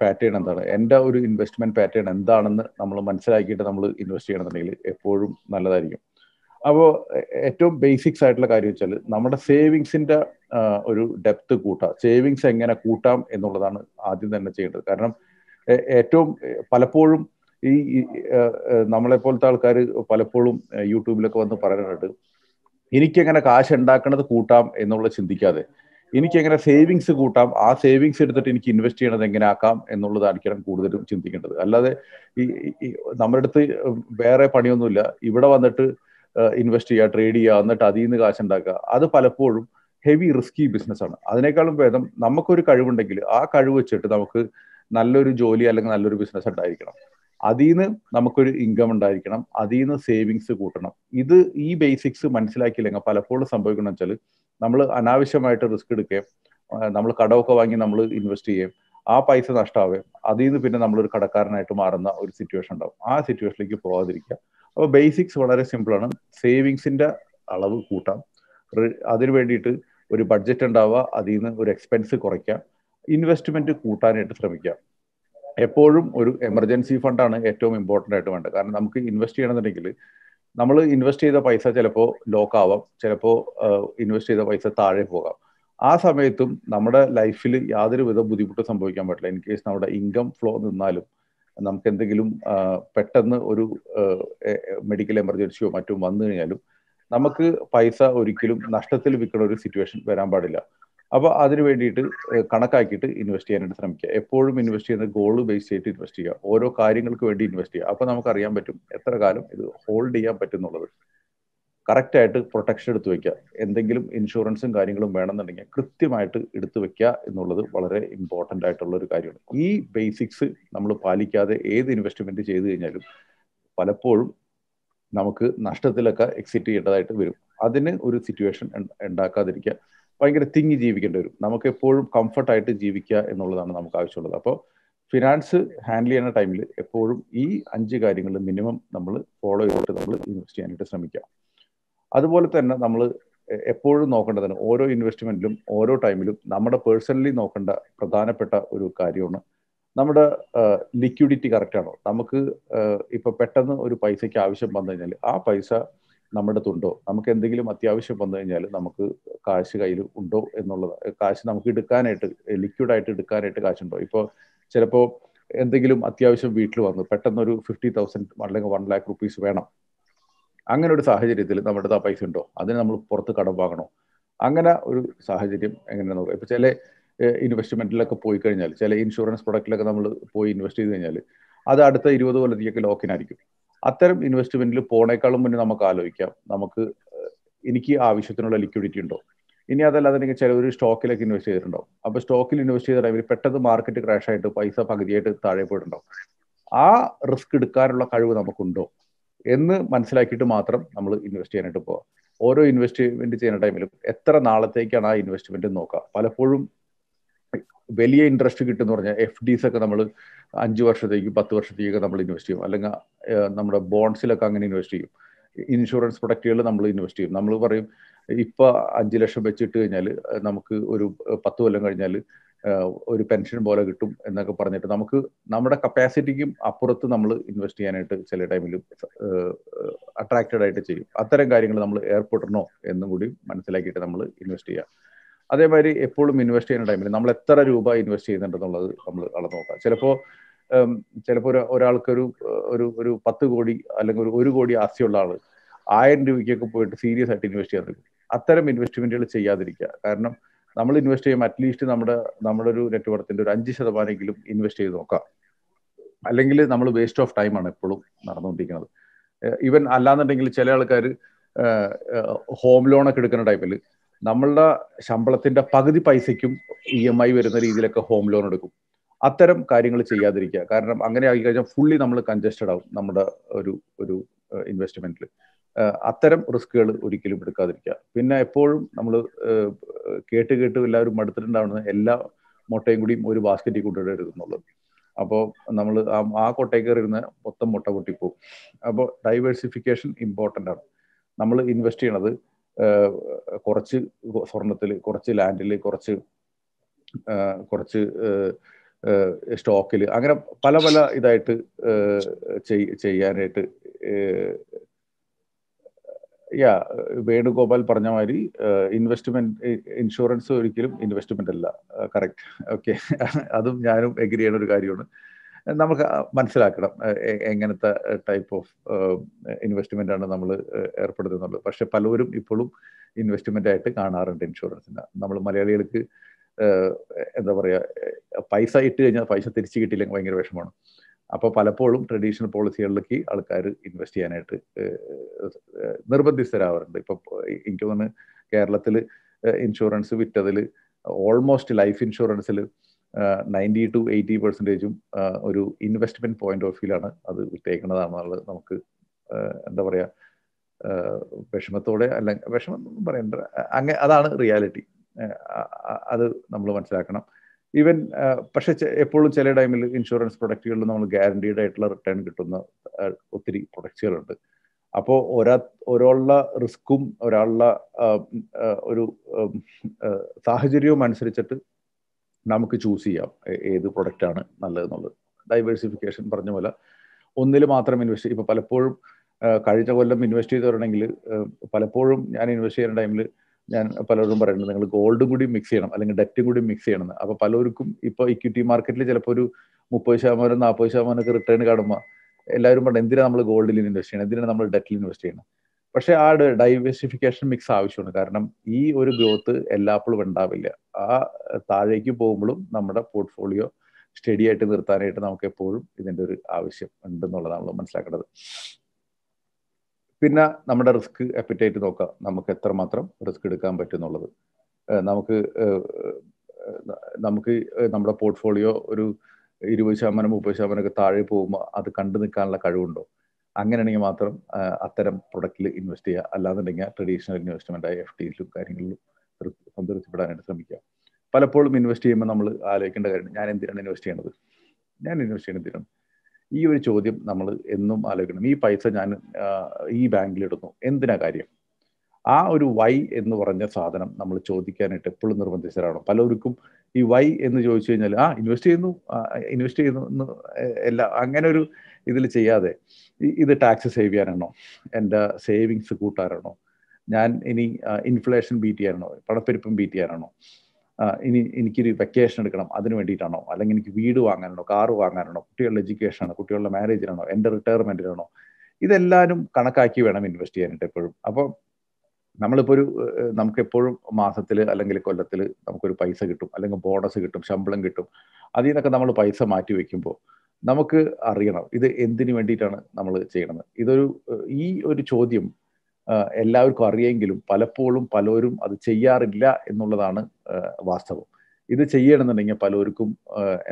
പാറ്റേൺ എന്താണ് എൻ്റെ ഒരു ഇൻവെസ്റ്റ്മെന്റ് പാറ്റേൺ എന്താണെന്ന് നമ്മൾ മനസ്സിലാക്കിയിട്ട് നമ്മൾ ഇൻവെസ്റ്റ് ചെയ്യണമെന്നുണ്ടെങ്കിൽ എപ്പോഴും നല്ലതായിരിക്കും അപ്പോൾ ഏറ്റവും ബേസിക്സ് ആയിട്ടുള്ള കാര്യം വെച്ചാൽ നമ്മുടെ സേവിങ്സിന്റെ ഒരു ഡെപ്ത് കൂട്ടാം സേവിങ്സ് എങ്ങനെ കൂട്ടാം എന്നുള്ളതാണ് ആദ്യം തന്നെ ചെയ്യേണ്ടത് കാരണം ഏറ്റവും പലപ്പോഴും ഈ നമ്മളെ പോലത്തെ ആൾക്കാർ പലപ്പോഴും യൂട്യൂബിലൊക്കെ വന്ന് പറയാനുണ്ട് എനിക്കെങ്ങനെ കാശ് ഉണ്ടാക്കണത് കൂട്ടാം എന്നുള്ളത് ചിന്തിക്കാതെ എനിക്കെങ്ങനെ സേവിങ്സ് കൂട്ടാം ആ സേവിങ്സ് എടുത്തിട്ട് എനിക്ക് ഇൻവെസ്റ്റ് ചെയ്യണത് എങ്ങനെ ആക്കാം എന്നുള്ളതായിരിക്കണം കൂടുതലും ചിന്തിക്കേണ്ടത് അല്ലാതെ ഈ നമ്മുടെ അടുത്ത് വേറെ പണിയൊന്നുമില്ല ഇവിടെ വന്നിട്ട് ഇൻവെസ്റ്റ് ചെയ്യുക ട്രേഡ് ചെയ്യുക എന്നിട്ട് അതിൽ നിന്ന് ഉണ്ടാക്കുക അത് പലപ്പോഴും ഹെവി റിസ്കി ബിസിനസ് ആണ് അതിനേക്കാളും ഭേദം നമുക്കൊരു കഴിവുണ്ടെങ്കിൽ ആ കഴിവ് വെച്ചിട്ട് നമുക്ക് നല്ലൊരു ജോലി അല്ലെങ്കിൽ നല്ലൊരു ബിസിനസ് ഉണ്ടായിരിക്കണം അതിൽ നിന്ന് നമുക്കൊരു ഇൻകം ഉണ്ടായിരിക്കണം അതിൽ നിന്ന് സേവിങ്സ് കൂട്ടണം ഇത് ഈ ബേസിക്സ് മനസ്സിലാക്കിയില്ലെങ്കിൽ പലപ്പോഴും സംഭവിക്കണം വെച്ചാൽ നമ്മൾ അനാവശ്യമായിട്ട് റിസ്ക് എടുക്കുകയും നമ്മൾ കടമൊക്കെ വാങ്ങി നമ്മൾ ഇൻവെസ്റ്റ് ചെയ്യുകയും ആ പൈസ നഷ്ടമാവുകയും അതിൽ നിന്ന് പിന്നെ നമ്മളൊരു കടക്കാരനായിട്ട് മാറുന്ന ഒരു സിറ്റുവേഷൻ ഉണ്ടാവും ആ സിറ്റുവേഷനിലേക്ക് പോകാതിരിക്കുക അപ്പോൾ ബേസിക്സ് വളരെ സിമ്പിളാണ് സേവിങ്സിൻ്റെ അളവ് കൂട്ടാം അതിന് വേണ്ടിയിട്ട് ഒരു ബഡ്ജറ്റ് ഉണ്ടാവുക അതിൽ നിന്ന് ഒരു എക്സ്പെൻസ് കുറയ്ക്കാം ഇൻവെസ്റ്റ്മെൻ്റ് കൂട്ടാനായിട്ട് ശ്രമിക്കാം എപ്പോഴും ഒരു എമർജൻസി ഫണ്ടാണ് ഏറ്റവും ഇമ്പോർട്ടൻ്റ് ആയിട്ട് വേണ്ടത് കാരണം നമുക്ക് ഇൻവെസ്റ്റ് ചെയ്യണമെന്നുണ്ടെങ്കിൽ നമ്മൾ ഇൻവെസ്റ്റ് ചെയ്ത പൈസ ചിലപ്പോൾ ആവാം ചിലപ്പോൾ ഇൻവെസ്റ്റ് ചെയ്ത പൈസ താഴെ പോകാം ആ സമയത്തും നമ്മുടെ ലൈഫിൽ യാതൊരു വിധ ബുദ്ധിമുട്ട് സംഭവിക്കാൻ പറ്റില്ല ഇൻ കേസ് നമ്മുടെ ഇൻകം ഫ്ലോ നിന്നാലും നമുക്ക് എന്തെങ്കിലും പെട്ടെന്ന് ഒരു മെഡിക്കൽ എമർജൻസിയോ മറ്റും വന്നു കഴിഞ്ഞാലും നമുക്ക് പൈസ ഒരിക്കലും നഷ്ടത്തിൽ വിൽക്കുന്ന ഒരു സിറ്റുവേഷൻ വരാൻ പാടില്ല അപ്പോൾ അതിന് വേണ്ടിയിട്ട് കണക്കാക്കിയിട്ട് ഇൻവെസ്റ്റ് ചെയ്യാനായിട്ട് ശ്രമിക്കുക എപ്പോഴും ഇൻവെസ്റ്റ് ചെയ്യുന്നത് ഗോൾ ബേസ് ചെയ്തിട്ട് ഇൻവെസ്റ്റ് ചെയ്യുക ഓരോ കാര്യങ്ങൾക്ക് വേണ്ടി ഇൻവെസ്റ്റ് ചെയ്യുക അപ്പോൾ അറിയാൻ പറ്റും എത്ര കാലം ഇത് ഹോൾഡ് ചെയ്യാൻ എന്നുള്ളത് കറക്റ്റ് ആയിട്ട് പ്രൊട്ടക്ഷൻ എടുത്തു വെക്കുക എന്തെങ്കിലും ഇൻഷുറൻസും കാര്യങ്ങളും വേണമെന്നുണ്ടെങ്കിൽ കൃത്യമായിട്ട് എടുത്തു വെക്കുക എന്നുള്ളത് വളരെ ഇമ്പോർട്ടൻ്റ് ആയിട്ടുള്ള ഒരു കാര്യമാണ് ഈ ബേസിക്സ് നമ്മൾ പാലിക്കാതെ ഏത് ഇൻവെസ്റ്റ്മെന്റ് ചെയ്തു കഴിഞ്ഞാലും പലപ്പോഴും നമുക്ക് നഷ്ടത്തിലൊക്കെ എക്സിറ്റ് ചെയ്യേണ്ടതായിട്ട് വരും അതിന് ഒരു സിറ്റുവേഷൻ ഉണ്ടാക്കാതിരിക്കുക ഭയങ്കര തിങ്ങി ജീവിക്കേണ്ടി വരും നമുക്ക് എപ്പോഴും കംഫർട്ടായിട്ട് ജീവിക്കുക എന്നുള്ളതാണ് നമുക്ക് ആവശ്യമുള്ളത് അപ്പോൾ ഫിനാൻസ് ഹാൻഡിൽ ചെയ്യുന്ന ടൈമിൽ എപ്പോഴും ഈ അഞ്ച് കാര്യങ്ങൾ മിനിമം നമ്മൾ ഫോളോ ചെയ്തിട്ട് നമ്മൾ ഇൻവെസ്റ്റ് ചെയ്യാനായിട്ട് ശ്രമിക്കാം അതുപോലെ തന്നെ നമ്മൾ എപ്പോഴും നോക്കേണ്ടതിന് ഓരോ ഇൻവെസ്റ്റ്മെന്റിലും ഓരോ ടൈമിലും നമ്മുടെ പേഴ്സണലി നോക്കേണ്ട പ്രധാനപ്പെട്ട ഒരു കാര്യമാണ് നമ്മുടെ ലിക്വിഡിറ്റി ആണോ നമുക്ക് ഇപ്പൊ പെട്ടെന്ന് ഒരു പൈസയ്ക്ക് ആവശ്യം വന്നു കഴിഞ്ഞാൽ ആ പൈസ നമ്മുടെ അടുത്തുണ്ടോ നമുക്ക് എന്തെങ്കിലും അത്യാവശ്യം വന്നു കഴിഞ്ഞാൽ നമുക്ക് കാശ് കയ്യിൽ ഉണ്ടോ എന്നുള്ളത് കാശ് നമുക്ക് എടുക്കാനായിട്ട് ലിക്വിഡായിട്ട് എടുക്കാനായിട്ട് കാശുണ്ടോ ഇപ്പോൾ ചിലപ്പോൾ എന്തെങ്കിലും അത്യാവശ്യം വീട്ടിൽ വന്നു പെട്ടെന്ന് ഒരു ഫിഫ്റ്റി തൗസൻഡ് അല്ലെങ്കിൽ വൺ ലാക്ക് റുപ്പീസ് വേണം അങ്ങനെ ഒരു സാഹചര്യത്തിൽ നമ്മുടെ അടുത്ത് ആ പൈസ ഉണ്ടോ അതിന് നമ്മൾ പുറത്ത് കടം വാങ്ങണോ അങ്ങനെ ഒരു സാഹചര്യം എങ്ങനെയാണെന്ന് പറയുക ഇപ്പോൾ ചില ഇൻവെസ്റ്റ്മെൻറ്റിലൊക്കെ പോയി കഴിഞ്ഞാൽ ചില ഇൻഷുറൻസ് പ്രൊഡക്റ്റിലൊക്കെ നമ്മൾ പോയി ഇൻവെസ്റ്റ് ചെയ്ത് കഴിഞ്ഞാൽ അത് അടുത്ത ഇരുപത് കൊല്ലത്തേക്ക് ലോക്കിനായിരിക്കും അത്തരം ഇൻവെസ്റ്റ്മെൻറ്റിൽ പോണേക്കാളും മുന്നേ നമുക്ക് ആലോചിക്കാം നമുക്ക് എനിക്ക് ആവശ്യത്തിനുള്ള ലിക്വിഡിറ്റി ഉണ്ടോ ഇനി അതല്ലാതെ എനിക്ക് ചില ഒരു സ്റ്റോക്കിലൊക്കെ ഇൻവെസ്റ്റ് ചെയ്തിട്ടുണ്ടാവും അപ്പോൾ സ്റ്റോക്കിൽ ഇൻവെസ്റ്റ് ചെയ്ത ടൈമിൽ പെട്ടെന്ന് മാർക്കറ്റ് ക്രാഷ് ആയിട്ട് പൈസ പകുതിയായിട്ട് താഴെ പോയിട്ടുണ്ടാവും ആ റിസ്ക് എടുക്കാനുള്ള കഴിവ് നമുക്കുണ്ടോ എന്ന് മനസ്സിലാക്കിയിട്ട് മാത്രം നമ്മൾ ഇൻവെസ്റ്റ് ചെയ്യാനായിട്ട് പോവാം ഓരോ ഇൻവെസ്റ്റ്മെന്റ് ചെയ്യുന്ന ടൈമിലും എത്ര നാളത്തേക്കാണ് ആ ഇൻവെസ്റ്റ്മെന്റ് നോക്കുക പലപ്പോഴും വലിയ ഇൻട്രസ്റ്റ് കിട്ടും എന്ന് പറഞ്ഞാൽ എഫ് ഡിസ് ഒക്കെ നമ്മൾ അഞ്ച് വർഷത്തേക്ക് പത്ത് വർഷത്തേക്കൊക്കെ നമ്മൾ ഇൻവെസ്റ്റ് ചെയ്യും അല്ലെങ്കിൽ നമ്മുടെ ബോൺസിലൊക്കെ അങ്ങനെ ഇൻവെസ്റ്റ് ചെയ്യും ഇൻഷുറൻസ് പ്രൊഡക്റ്റുകൾ നമ്മൾ ഇൻവെസ്റ്റ് ചെയ്യും നമ്മൾ പറയും ഇപ്പൊ അഞ്ച് ലക്ഷം വെച്ചിട്ട് കഴിഞ്ഞാൽ നമുക്ക് ഒരു പത്ത് കൊല്ലം കഴിഞ്ഞാൽ ഒരു പെൻഷൻ പോലെ കിട്ടും എന്നൊക്കെ പറഞ്ഞിട്ട് നമുക്ക് നമ്മുടെ കപ്പാസിറ്റിക്കും അപ്പുറത്ത് നമ്മൾ ഇൻവെസ്റ്റ് ചെയ്യാനായിട്ട് ചില ടൈമിൽ അട്രാക്റ്റഡ് ആയിട്ട് ചെയ്യും അത്തരം കാര്യങ്ങൾ നമ്മൾ ഏർപ്പെടണോ എന്നും കൂടി മനസ്സിലാക്കിയിട്ട് നമ്മൾ ഇൻവെസ്റ്റ് ചെയ്യുക അതേമാതിരി എപ്പോഴും ഇൻവെസ്റ്റ് ചെയ്യുന്ന ടൈമിൽ നമ്മൾ എത്ര രൂപ ഇൻവെസ്റ്റ് ചെയ്യുന്നുണ്ടെന്നുള്ളത് നമ്മൾ അളന്ന് നോക്കാം ചിലപ്പോൾ ചിലപ്പോൾ ഒരു ഒരാൾക്കൊരു ഒരു ഒരു പത്ത് കോടി അല്ലെങ്കിൽ ഒരു ഒരു കോടി ആസ്തിയുള്ള ആൾ ആയിരം രൂപയ്ക്കൊക്കെ പോയിട്ട് സീരിയസ് ആയിട്ട് ഇൻവെസ്റ്റ് ചെയ്യാൻ അത്തരം ഇൻവെസ്റ്റ്മെന്റുകൾ ചെയ്യാതിരിക്കുക കാരണം നമ്മൾ ഇൻവെസ്റ്റ് ചെയ്യുമ്പോൾ അറ്റ്ലീസ്റ്റ് നമ്മുടെ നമ്മുടെ ഒരു നെറ്റ്വർക്കിന്റെ ഒരു അഞ്ച് ശതമാനമെങ്കിലും ഇൻവെസ്റ്റ് ചെയ്ത് നോക്കാം അല്ലെങ്കിൽ നമ്മൾ വേസ്റ്റ് ഓഫ് ടൈം ആണ് എപ്പോഴും നടന്നുകൊണ്ടിരിക്കുന്നത് ഈവൻ അല്ലാന്നുണ്ടെങ്കിൽ ചില ആൾക്കാർ ഹോം ലോണൊക്കെ എടുക്കുന്ന ടൈമിൽ നമ്മളുടെ ശമ്പളത്തിന്റെ പകുതി പൈസയ്ക്കും ഇ എം ഐ വരുന്ന രീതിയിലൊക്കെ ഹോം ലോൺ എടുക്കും അത്തരം കാര്യങ്ങൾ ചെയ്യാതിരിക്കുക കാരണം അങ്ങനെ ആയി കഴിഞ്ഞാൽ ഫുള്ളി നമ്മൾ കൺജസ്റ്റഡ് ആവും നമ്മുടെ ഒരു ഒരു ഇൻവെസ്റ്റ്മെന്റിൽ അത്തരം റിസ്കുകൾ ഒരിക്കലും എടുക്കാതിരിക്കുക പിന്നെ എപ്പോഴും നമ്മൾ കേട്ട് കേട്ട് എല്ലാവരും മടുത്തിട്ടുണ്ടാവുന്നത് എല്ലാ മുട്ടയും കൂടിയും ഒരു ബാസ്ക്കറ്റിൽ കൊണ്ടിട്ട് എടുക്കുന്നുള്ളത് അപ്പോൾ നമ്മൾ ആ കൊട്ടയിൽ കയറിയിരുന്ന മൊത്തം മുട്ട പൊട്ടിപ്പോവും അപ്പോൾ ഡൈവേഴ്സിഫിക്കേഷൻ ഇമ്പോർട്ടൻ്റ് ആണ് നമ്മൾ ഇൻവെസ്റ്റ് ചെയ്യണത് കുറച്ച് സ്വർണത്തിൽ കുറച്ച് ലാൻഡിൽ കുറച്ച് കുറച്ച് സ്റ്റോക്കിൽ അങ്ങനെ പല പല ഇതായിട്ട് ചെയ്യാനായിട്ട് യാ വേണുഗോപാൽ പറഞ്ഞ മാതിരി ഇൻവെസ്റ്റ്മെന്റ് ഇൻഷുറൻസ് ഒരിക്കലും ഇൻവെസ്റ്റ്മെന്റ് അല്ല കറക്റ്റ് ഓക്കെ [LAUGHS] അതും ഞാനും എഗ്രി ചെയ്യുന്ന ഒരു കാര്യമാണ് നമുക്ക് മനസ്സിലാക്കണം എങ്ങനത്തെ ടൈപ്പ് ഓഫ് ഇൻവെസ്റ്റ്മെന്റ് ആണ് നമ്മൾ ഏർപ്പെടുത്തുന്നത് പക്ഷെ പലരും ഇപ്പോഴും ഇൻവെസ്റ്റ്മെന്റ് ആയിട്ട് കാണാറുണ്ട് ഇൻഷുറൻസിന് നമ്മൾ മലയാളികൾക്ക് എന്താ പറയുക പൈസ ഇട്ട് കഴിഞ്ഞാൽ പൈസ തിരിച്ചു കിട്ടിയില്ലെങ്കിൽ ഭയങ്കര വിഷമമാണ് അപ്പോൾ പലപ്പോഴും ട്രഡീഷണൽ പോളിസികളിലേക്ക് ആൾക്കാർ ഇൻവെസ്റ്റ് ചെയ്യാനായിട്ട് നിർബന്ധിതരാവാറുണ്ട് ഇപ്പം എനിക്ക് തോന്നുന്നു കേരളത്തിൽ ഇൻഷുറൻസ് വിറ്റതിൽ ഓൾമോസ്റ്റ് ലൈഫ് ഇൻഷുറൻസിൽ നയൻറ്റി ടു എയ്റ്റി പെർസെൻറ്റേജും ഒരു ഇൻവെസ്റ്റ്മെന്റ് പോയിന്റ് ഓഫ് വ്യൂലാണ് അത് വിട്ടേക്കുന്നതാണെന്നുള്ളത് നമുക്ക് എന്താ പറയുക വിഷമത്തോടെ അല്ലെങ്കിൽ വിഷമം പറയണ്ട അങ്ങനെ അതാണ് റിയാലിറ്റി അത് നമ്മൾ മനസ്സിലാക്കണം ഈവൻ പക്ഷെ എപ്പോഴും ചില ടൈമിൽ ഇൻഷുറൻസ് പ്രൊഡക്റ്റുകളിൽ നമ്മൾ ഗ്യാരണ്ടീഡ് ആയിട്ടുള്ള റിട്ടേൺ കിട്ടുന്ന ഒത്തിരി പ്രൊഡക്റ്റുകളുണ്ട് അപ്പോൾ ഒരാ ഒരാളുടെ റിസ്ക്കും ഒരാളുടെ ഒരു സാഹചര്യവും അനുസരിച്ചിട്ട് നമുക്ക് ചൂസ് ചെയ്യാം ഏത് പ്രൊഡക്റ്റാണ് നല്ലതെന്നുള്ളത് ഡൈവേഴ്സിഫിക്കേഷൻ പറഞ്ഞ പോലെ ഒന്നിൽ മാത്രം ഇൻവെസ്റ്റ് ഇപ്പോൾ പലപ്പോഴും കഴിഞ്ഞ കൊല്ലം ഇൻവെസ്റ്റ് ചെയ്തവരുണ്ടെങ്കിൽ പലപ്പോഴും ഞാൻ ഇൻവെസ്റ്റ് ചെയ്യുന്ന ടൈമിൽ ഞാൻ പലർക്കും പറയുന്നത് നിങ്ങൾ ഗോൾഡും കൂടി മിക്സ് ചെയ്യണം അല്ലെങ്കിൽ ഡെറ്റും കൂടി മിക്സ് ചെയ്യണം അപ്പോൾ പലർക്കും ഇപ്പൊ ഇക്വിറ്റി മാർക്കറ്റിൽ ചിലപ്പോൾ ഒരു മുപ്പത് ശതമാനം നാൽപ്പത് ഒക്കെ റിട്ടേൺ കാണുമ്പോൾ എല്ലാവരും പറഞ്ഞു എന്തിനാണ് നമ്മൾ ഗോൾഡിൽ ഇൻവെസ്റ്റ് ചെയ്യണം എന്തിനാണ് നമ്മൾ ഡെറ്റിൽ ഇൻവെസ്റ്റ് ചെയ്യണം പക്ഷേ ആ ഡൈവേഴ്സിഫിക്കേഷൻ മിക്സ് ആവശ്യമാണ് കാരണം ഈ ഒരു ഗ്രോത്ത് എല്ലാപ്പോഴും ഉണ്ടാവില്ല ആ താഴേക്ക് പോകുമ്പോഴും നമ്മുടെ പോർട്ട്ഫോളിയോ സ്റ്റഡി ആയിട്ട് നിർത്താനായിട്ട് നമുക്ക് എപ്പോഴും ഇതിന്റെ ഒരു ആവശ്യം ഉണ്ടെന്നുള്ളതാണ് നമ്മൾ മനസ്സിലാക്കേണ്ടത് പിന്നെ നമ്മുടെ റിസ്ക് അപ്പിറ്റൈറ്റ് നോക്കുക നമുക്ക് എത്രമാത്രം റിസ്ക് എടുക്കാൻ പറ്റുന്നുള്ളത് നമുക്ക് നമുക്ക് നമ്മുടെ പോർട്ട്ഫോളിയോ ഒരു ഇരുപത് ശതമാനം മുപ്പത് ശതമാനമൊക്കെ താഴെ പോകുമ്പോൾ അത് കണ്ടു നിൽക്കാനുള്ള കഴിവുണ്ടോ അങ്ങനെയാണെങ്കിൽ മാത്രം അത്തരം പ്രൊഡക്റ്റിൽ ഇൻവെസ്റ്റ് ചെയ്യുക അല്ലാന്നുണ്ടെങ്കിൽ ട്രഡീഷണൽ ഇൻവെസ്റ്റ്മെൻ്റ് ആയ എഫ് ഡിയിലും കാര്യങ്ങളിലും സംതൃപ്തിപ്പെടാനായിട്ട് ശ്രമിക്കുക പലപ്പോഴും ഇൻവെസ്റ്റ് ചെയ്യുമ്പോൾ നമ്മൾ ആലോചിക്കേണ്ട കാര്യം ഞാൻ എന്തിനാണ് ഇൻവെസ്റ്റ് ചെയ്യണത് ഞാൻ ഇൻവെസ്റ്റ് ചെയ്യണത് എന്തിനാണ് ഈ ഒരു ചോദ്യം നമ്മൾ എന്നും ആലോചിക്കണം ഈ പൈസ ഞാൻ ഈ ബാങ്കിലിടുന്നു എന്തിനാ കാര്യം ആ ഒരു വൈ എന്ന് പറഞ്ഞ സാധനം നമ്മൾ ചോദിക്കാനായിട്ട് എപ്പോഴും നിർബന്ധിച്ചവരാണ് പലർക്കും ഈ വൈ എന്ന് ചോദിച്ചു കഴിഞ്ഞാൽ ആ ഇൻവെസ്റ്റ് ചെയ്യുന്നു ഇൻവെസ്റ്റ് ചെയ്യുന്നു എന്ന് എല്ലാ അങ്ങനെ ഒരു ഇതിൽ ചെയ്യാതെ ഇത് ടാക്സ് സേവ് ചെയ്യാനാണോ എൻ്റെ സേവിങ്സ് കൂട്ടാനാണോ ഞാൻ ഇനി ഇൻഫ്ലേഷൻ ബീറ്റ് ചെയ്യാനാണോ പണപ്പെരുപ്പം ബീറ്റ് ചെയ്യാനാണോ ഇനി എനിക്കൊരു വെക്കേഷൻ എടുക്കണം അതിന് വേണ്ടിയിട്ടാണോ അല്ലെങ്കിൽ എനിക്ക് വീട് വാങ്ങാനാണോ കാറ് വാങ്ങാനാണോ കുട്ടികളുടെ എഡ്യൂക്കേഷനാണോ കുട്ടികളുടെ മാരേജിനാണോ എൻ്റെ റിട്ടയർമെന്റിനാണോ ഇതെല്ലാവരും കണക്കാക്കി വേണം ഇൻവെസ്റ്റ് ചെയ്യാനായിട്ട് എപ്പോഴും അപ്പോൾ നമ്മളിപ്പോൾ ഒരു നമുക്കെപ്പോഴും മാസത്തിൽ അല്ലെങ്കിൽ കൊല്ലത്തിൽ നമുക്കൊരു പൈസ കിട്ടും അല്ലെങ്കിൽ ബോണസ് കിട്ടും ശമ്പളം കിട്ടും അതിൽ നിന്നൊക്കെ നമ്മൾ പൈസ മാറ്റി വെക്കുമ്പോൾ നമുക്ക് അറിയണം ഇത് എന്തിനു വേണ്ടിയിട്ടാണ് നമ്മൾ ചെയ്യണത് ഇതൊരു ഈ ഒരു ചോദ്യം എല്ലാവർക്കും അറിയെങ്കിലും പലപ്പോഴും പലരും അത് ചെയ്യാറില്ല എന്നുള്ളതാണ് വാസ്തവം ഇത് ചെയ്യണമെന്നുണ്ടെങ്കിൽ പലർക്കും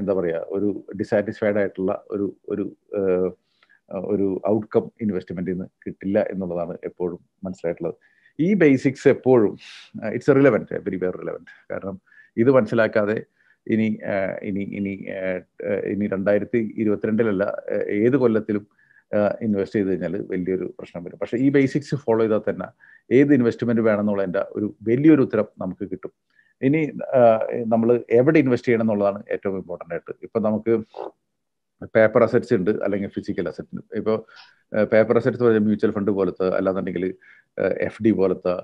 എന്താ പറയുക ഒരു ഡിസാറ്റിസ്ഫൈഡ് ആയിട്ടുള്ള ഒരു ഒരു ഒരു ഔട്ട്കം ഇൻവെസ്റ്റ്മെന്റിൽ നിന്ന് കിട്ടില്ല എന്നുള്ളതാണ് എപ്പോഴും മനസ്സിലായിട്ടുള്ളത് ഈ ബേസിക്സ് എപ്പോഴും it's relevant very very relevant കാരണം ഇത് മനസ്സിലാക്കാതെ ഇനി ഇനി ഇനി ഇനി രണ്ടായിരത്തി ഇരുപത്തിരണ്ടിലല്ല ഏത് കൊല്ലത്തിലും ഇൻവെസ്റ്റ് ചെയ്ത് കഴിഞ്ഞാൽ വലിയൊരു പ്രശ്നം വരും പക്ഷേ ഈ ബേസിക്സ് ഫോളോ ചെയ്താൽ തന്നെ ഏത് ഇൻവെസ്റ്റ്മെൻറ്റ് വേണമെന്നുള്ള എൻ്റെ ഒരു വലിയൊരു ഉത്തരം നമുക്ക് കിട്ടും ഇനി നമ്മൾ എവിടെ ഇൻവെസ്റ്റ് ചെയ്യണം എന്നുള്ളതാണ് ഏറ്റവും ഇമ്പോർട്ടൻ്റ് ആയിട്ട് ഇപ്പം നമുക്ക് പേപ്പർ അസറ്റ്സ് ഉണ്ട് അല്ലെങ്കിൽ ഫിസിക്കൽ അസറ്റ് ഉണ്ട് ഇപ്പോൾ പേപ്പർ അസറ്റ്സ് പറഞ്ഞാൽ മ്യൂച്വൽ ഫണ്ട് പോലത്തെ അല്ലാന്നുണ്ടെങ്കിൽ എഫ് ഡി പോലത്തെ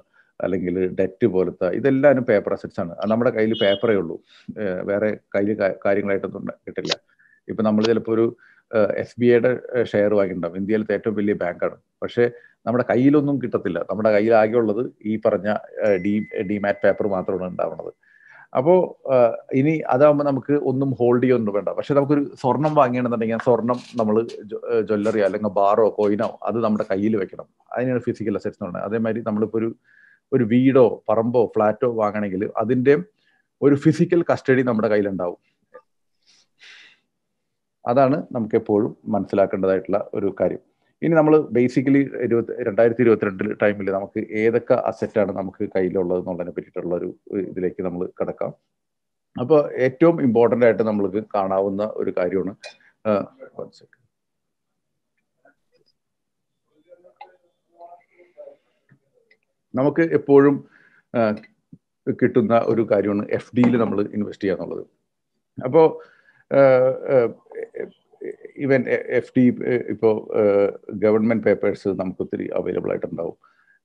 അല്ലെങ്കിൽ ഡെറ്റ് പോലത്തെ ഇതെല്ലാവരും പേപ്പർ അസറ്റ്സ് ആണ് നമ്മുടെ കയ്യിൽ പേപ്പറേ ഉള്ളൂ വേറെ കയ്യിൽ കാര്യങ്ങളായിട്ടൊന്നും കിട്ടില്ല ഇപ്പം നമ്മൾ ചിലപ്പോൾ ഒരു എസ് ബി ഐയുടെ ഷെയർ വാങ്ങിയിട്ടുണ്ടാവും ഇന്ത്യയിലത്തെ ഏറ്റവും വലിയ ബാങ്കാണ് പക്ഷേ നമ്മുടെ കയ്യിലൊന്നും കിട്ടത്തില്ല നമ്മുടെ കയ്യിൽ ആകെയുള്ളത് ഈ പറഞ്ഞ ഡി ഡിമാറ്റ് പേപ്പർ മാത്രമാണ് ഉണ്ടാവുന്നത് അപ്പോൾ ഇനി അതാകുമ്പോൾ നമുക്ക് ഒന്നും ഹോൾഡ് ചെയ്യൊന്നും വേണ്ട പക്ഷെ നമുക്കൊരു സ്വർണം വാങ്ങിയാണെന്നുണ്ടെങ്കിൽ സ്വർണം നമ്മൾ ജ്വല്ലറിയോ അല്ലെങ്കിൽ ബാറോ കോയിനോ അത് നമ്മുടെ കയ്യിൽ വെക്കണം അതിനാണ് ഫിസിക്കൽ അസറ്റ്സ് എന്ന് പറയുന്നത് അതേമാതിരി നമ്മളിപ്പോൾ ഒരു ഒരു വീടോ പറമ്പോ ഫ്ലാറ്റോ വാങ്ങണമെങ്കിൽ അതിൻ്റെ ഒരു ഫിസിക്കൽ കസ്റ്റഡി നമ്മുടെ കയ്യിലുണ്ടാവും അതാണ് നമുക്ക് എപ്പോഴും മനസ്സിലാക്കേണ്ടതായിട്ടുള്ള ഒരു കാര്യം ഇനി നമ്മൾ ബേസിക്കലി ഇരുപത്തി രണ്ടായിരത്തി ഇരുപത്തിരണ്ടിൽ ടൈമിൽ നമുക്ക് ഏതൊക്കെ അസറ്റാണ് നമുക്ക് കയ്യിലുള്ളത് എന്നുള്ളതിനെ പറ്റിയിട്ടുള്ള ഒരു ഇതിലേക്ക് നമ്മൾ കിടക്കാം അപ്പോൾ ഏറ്റവും ഇമ്പോർട്ടൻ്റ് ആയിട്ട് നമ്മൾക്ക് കാണാവുന്ന ഒരു കാര്യമാണ് നമുക്ക് എപ്പോഴും കിട്ടുന്ന ഒരു കാര്യമാണ് എഫ് ഡിയിൽ നമ്മൾ ഇൻവെസ്റ്റ് ചെയ്യുക എന്നുള്ളത് അപ്പോൾ ഈവൻ എഫ് ഡി ഇപ്പോൾ ഗവൺമെൻറ് പേപ്പേഴ്സ് നമുക്ക് ഒത്തിരി അവൈലബിൾ ആയിട്ടുണ്ടാവും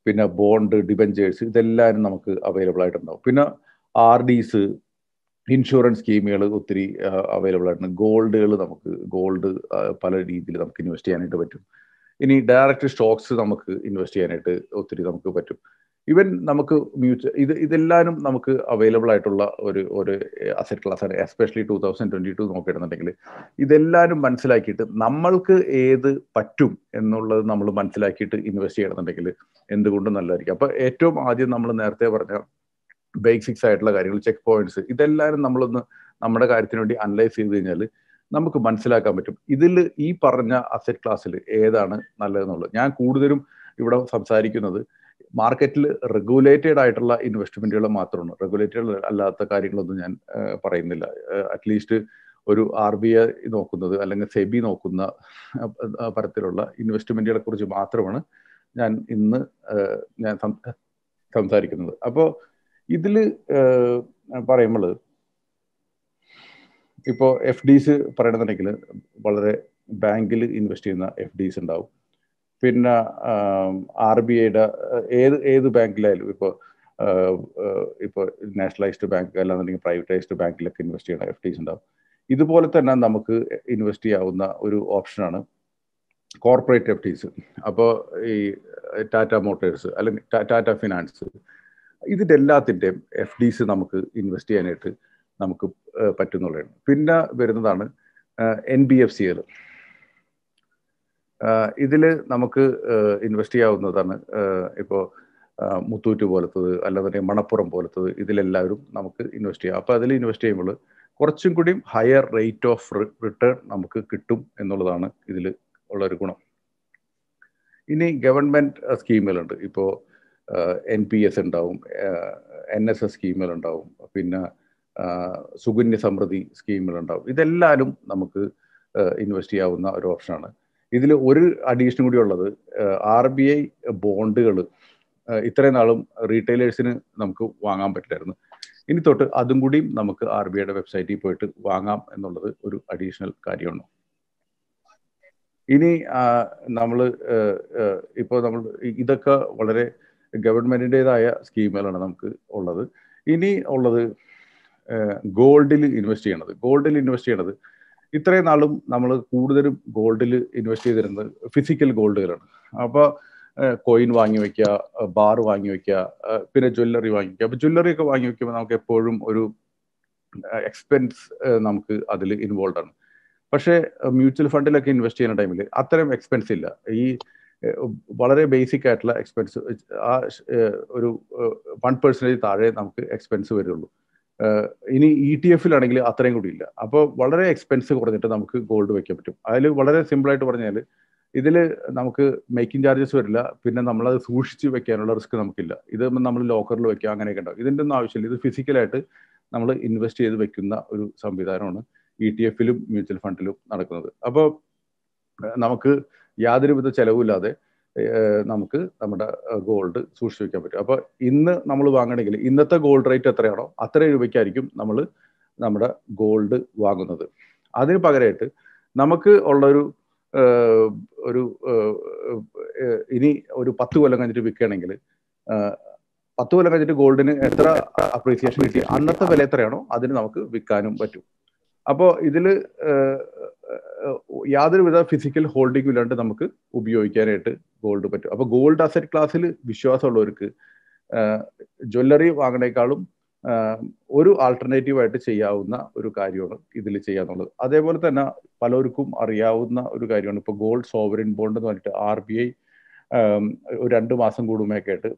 പിന്നെ ബോണ്ട് ഡിബഞ്ചേഴ്സ് ഇതെല്ലാവരും നമുക്ക് അവൈലബിൾ ആയിട്ടുണ്ടാവും പിന്നെ ആർ ഡിസ് ഇൻഷുറൻസ് സ്കീമുകൾ ഒത്തിരി അവൈലബിൾ ആയിട്ടുണ്ട് ഗോൾഡുകൾ നമുക്ക് ഗോൾഡ് പല രീതിയിൽ നമുക്ക് ഇൻവെസ്റ്റ് ചെയ്യാനായിട്ട് പറ്റും ഇനി ഡയറക്റ്റ് സ്റ്റോക്സ് നമുക്ക് ഇൻവെസ്റ്റ് ചെയ്യാനായിട്ട് ഒത്തിരി നമുക്ക് പറ്റും ഇവൻ നമുക്ക് മ്യൂച്വൽ ഇത് ഇതെല്ലാവരും നമുക്ക് അവൈലബിൾ ആയിട്ടുള്ള ഒരു ഒരു അസറ്റ് ക്ലാസ്സാണ് especially two thousand twenty two നോക്കിയിരുന്നുണ്ടെങ്കിൽ ഇതെല്ലാവരും മനസ്സിലാക്കിയിട്ട് നമ്മൾക്ക് ഏത് പറ്റും എന്നുള്ളത് നമ്മൾ മനസ്സിലാക്കിയിട്ട് ഇൻവെസ്റ്റ് ചെയ്യണമെന്നുണ്ടെങ്കിൽ എന്തുകൊണ്ടും നല്ലതായിരിക്കും അപ്പൊ ഏറ്റവും ആദ്യം നമ്മൾ നേരത്തെ പറഞ്ഞ ബേസിക്സ് ആയിട്ടുള്ള കാര്യങ്ങൾ ചെക്ക് പോയിന്റ്സ് ഇതെല്ലാവരും നമ്മളൊന്ന് നമ്മുടെ കാര്യത്തിന് വേണ്ടി അനലൈസ് ചെയ്ത് കഴിഞ്ഞാൽ നമുക്ക് മനസ്സിലാക്കാൻ പറ്റും ഇതിൽ ഈ പറഞ്ഞ അസറ്റ് ക്ലാസ്സിൽ ഏതാണ് നല്ലതെന്നുള്ളത് ഞാൻ കൂടുതലും ഇവിടെ സംസാരിക്കുന്നത് മാർക്കറ്റിൽ റെഗുലേറ്റഡ് ആയിട്ടുള്ള ഇൻവെസ്റ്റ്മെന്റുകൾ മാത്രമാണ് റെഗുലേറ്റഡ് അല്ലാത്ത കാര്യങ്ങളൊന്നും ഞാൻ പറയുന്നില്ല അറ്റ്ലീസ്റ്റ് ഒരു ആർ ബി ഐ നോക്കുന്നത് അല്ലെങ്കിൽ സെബി നോക്കുന്ന തരത്തിലുള്ള ഇൻവെസ്റ്റ്മെന്റുകളെ കുറിച്ച് മാത്രമാണ് ഞാൻ ഇന്ന് ഞാൻ സംസാരിക്കുന്നത് അപ്പോൾ ഇതിൽ പറയുമ്പോൾ ഇപ്പോൾ എഫ് ഡിസ് പറയണമെന്നുണ്ടെങ്കിൽ വളരെ ബാങ്കിൽ ഇൻവെസ്റ്റ് ചെയ്യുന്ന എഫ് ഡിസ് ഉണ്ടാവും പിന്നെ ആർ ബി ഐയുടെ ഏത് ഏത് ബാങ്കിലായാലും ഇപ്പോൾ ഇപ്പോൾ നാഷണലൈസ്ഡ് ബാങ്ക് അല്ലാന്നുണ്ടെങ്കിൽ പ്രൈവറ്റൈസ്ഡ് ബാങ്കിലൊക്കെ ഇൻവെസ്റ്റ് ചെയ്യണം എഫ് ഡിസ് ഉണ്ടാവും ഇതുപോലെ തന്നെ നമുക്ക് ഇൻവെസ്റ്റ് ചെയ്യാവുന്ന ഒരു ഓപ്ഷനാണ് കോർപ്പറേറ്റ് എഫ് ഡിസ് അപ്പോൾ ഈ ടാറ്റ മോട്ടേഴ്സ് അല്ലെങ്കിൽ ടാറ്റ ഫിനാൻസ് ഇതിൻ്റെ എല്ലാത്തിൻ്റെയും എഫ് ഡിസ് നമുക്ക് ഇൻവെസ്റ്റ് ചെയ്യാനായിട്ട് നമുക്ക് പറ്റുന്നുള്ളതാണ് പിന്നെ വരുന്നതാണ് എൻ ബി എഫ് സികൾ ഇതിൽ നമുക്ക് ഇൻവെസ്റ്റ് ചെയ്യാവുന്നതാണ് ഇപ്പോൾ മുത്തൂറ്റ് പോലത്തത് അല്ലാതെ മണപ്പുറം പോലത്തത് ഇതിലെല്ലാവരും നമുക്ക് ഇൻവെസ്റ്റ് ചെയ്യാം അപ്പോൾ അതിൽ ഇൻവെസ്റ്റ് ചെയ്യുമ്പോൾ കുറച്ചും കൂടിയും ഹയർ റേറ്റ് ഓഫ് റിട്ടേൺ നമുക്ക് കിട്ടും എന്നുള്ളതാണ് ഇതിൽ ഉള്ളൊരു ഗുണം ഇനി ഗവൺമെൻറ് സ്കീമുകളുണ്ട് ഇപ്പോൾ എൻ പി എസ് ഉണ്ടാവും എൻ എസ് എസ് സ്കീമുകളുണ്ടാവും പിന്നെ സുകന്യ സമൃദ്ധി സ്കീമുകളുണ്ടാവും ഇതെല്ലാവരും നമുക്ക് ഇൻവെസ്റ്റ് ചെയ്യാവുന്ന ഒരു ഓപ്ഷനാണ് ഇതിൽ ഒരു അഡീഷൻ കൂടി ഉള്ളത് ആർ ബി ഐ ബോണ്ടുകൾ ഇത്രയും നാളും റീറ്റെയിലേഴ്സിന് നമുക്ക് വാങ്ങാൻ പറ്റില്ലായിരുന്നു ഇനി തൊട്ട് അതും കൂടി നമുക്ക് ആർ ബി ഐയുടെ വെബ്സൈറ്റിൽ പോയിട്ട് വാങ്ങാം എന്നുള്ളത് ഒരു അഡീഷണൽ കാര്യമാണ് ഇനി നമ്മൾ ഇപ്പോൾ നമ്മൾ ഇതൊക്കെ വളരെ ഗവൺമെന്റിൻ്റെതായ സ്കീമുകളാണ് നമുക്ക് ഉള്ളത് ഇനി ഉള്ളത് ഗോൾഡിൽ ഇൻവെസ്റ്റ് ചെയ്യണത് ഗോൾഡിൽ ഇൻവെസ്റ്റ് ചെയ്യണത് ഇത്രയും നാളും നമ്മൾ കൂടുതലും ഗോൾഡിൽ ഇൻവെസ്റ്റ് ചെയ്തിരുന്നത് ഫിസിക്കൽ ഗോൾഡുകളാണ് അപ്പോൾ കോയിൻ വാങ്ങി വെക്കുക ബാർ വാങ്ങി വെക്കുക പിന്നെ ജ്വല്ലറി വാങ്ങി വെക്കുക അപ്പോൾ ജ്വല്ലറി ഒക്കെ വാങ്ങി വെക്കുമ്പോൾ നമുക്ക് എപ്പോഴും ഒരു എക്സ്പെൻസ് നമുക്ക് അതിൽ ഇൻവോൾവ് ആണ് പക്ഷേ മ്യൂച്വൽ ഫണ്ടിലൊക്കെ ഇൻവെസ്റ്റ് ചെയ്യുന്ന ടൈമിൽ അത്രയും എക്സ്പെൻസ് ഇല്ല ഈ വളരെ ബേസിക് ആയിട്ടുള്ള എക്സ്പെൻസ് ആ ഒരു വൺ പെർസെൻറ്റേജ് താഴെ നമുക്ക് എക്സ്പെൻസ് വരുള്ളൂ ഇനി ഇ e ടി എഫിലാണെങ്കിൽ അത്രയും കൂടി ഇല്ല അപ്പോൾ വളരെ എക്സ്പെൻസ് കുറഞ്ഞിട്ട് നമുക്ക് ഗോൾഡ് വയ്ക്കാൻ പറ്റും അതിൽ വളരെ സിമ്പിളായിട്ട് പറഞ്ഞാൽ ഇതിൽ നമുക്ക് മേക്കിംഗ് ചാർജസ് വരില്ല പിന്നെ നമ്മളത് സൂക്ഷിച്ച് വെക്കാനുള്ള റിസ്ക് നമുക്കില്ല ഇത് നമ്മൾ ലോക്കറിൽ വെക്കുക അങ്ങനെയൊക്കെ ഉണ്ടാവും ഇതിൻ്റെ ഒന്നും ആവശ്യമില്ല ഇത് ഫിസിക്കലായിട്ട് നമ്മൾ ഇൻവെസ്റ്റ് ചെയ്ത് വെക്കുന്ന ഒരു സംവിധാനമാണ് ഇ ടി എഫിലും മ്യൂച്വൽ ഫണ്ടിലും നടക്കുന്നത് അപ്പോൾ നമുക്ക് യാതൊരുവിധ ചെലവുമില്ലാതെ നമുക്ക് നമ്മുടെ ഗോൾഡ് സൂക്ഷിച്ചു വെക്കാൻ പറ്റും അപ്പോൾ ഇന്ന് നമ്മൾ വാങ്ങണമെങ്കിൽ ഇന്നത്തെ ഗോൾഡ് റേറ്റ് എത്രയാണോ അത്രയും രൂപയ്ക്കായിരിക്കും നമ്മൾ നമ്മുടെ ഗോൾഡ് വാങ്ങുന്നത് അതിന് പകരമായിട്ട് നമുക്ക് ഉള്ളൊരു ഒരു ഇനി ഒരു പത്ത് കൊല്ലം കഴിഞ്ഞിട്ട് വിൽക്കുകയാണെങ്കിൽ പത്ത് കൊല്ലം കഴിഞ്ഞിട്ട് ഗോൾഡിന് എത്ര അപ്രീസിയേഷൻ കിട്ടി അന്നത്തെ വില എത്രയാണോ അതിന് നമുക്ക് വിൽക്കാനും പറ്റും അപ്പോൾ ഇതിൽ യാതൊരുവിധ ഫിസിക്കൽ ഹോൾഡിംഗ് ഇല്ലാണ്ട് നമുക്ക് ഉപയോഗിക്കാനായിട്ട് ഗോൾഡ് പറ്റും അപ്പോൾ ഗോൾഡ് അസറ്റ് ക്ലാസ്സിൽ വിശ്വാസമുള്ളവർക്ക് ജ്വല്ലറി വാങ്ങണേക്കാളും ഒരു ആൾട്ടർനേറ്റീവ് ആയിട്ട് ചെയ്യാവുന്ന ഒരു കാര്യമാണ് ഇതിൽ ചെയ്യാന്നുള്ളത് അതേപോലെ തന്നെ പലർക്കും അറിയാവുന്ന ഒരു കാര്യമാണ് ഇപ്പൊ ഗോൾഡ് സോവറിൻ ബോണ്ട് എന്ന് പറഞ്ഞിട്ട് ആർ ബി ഐ ഒരു രണ്ട് മാസം കൂടുമ്പോഴൊക്കെ ആയിട്ട്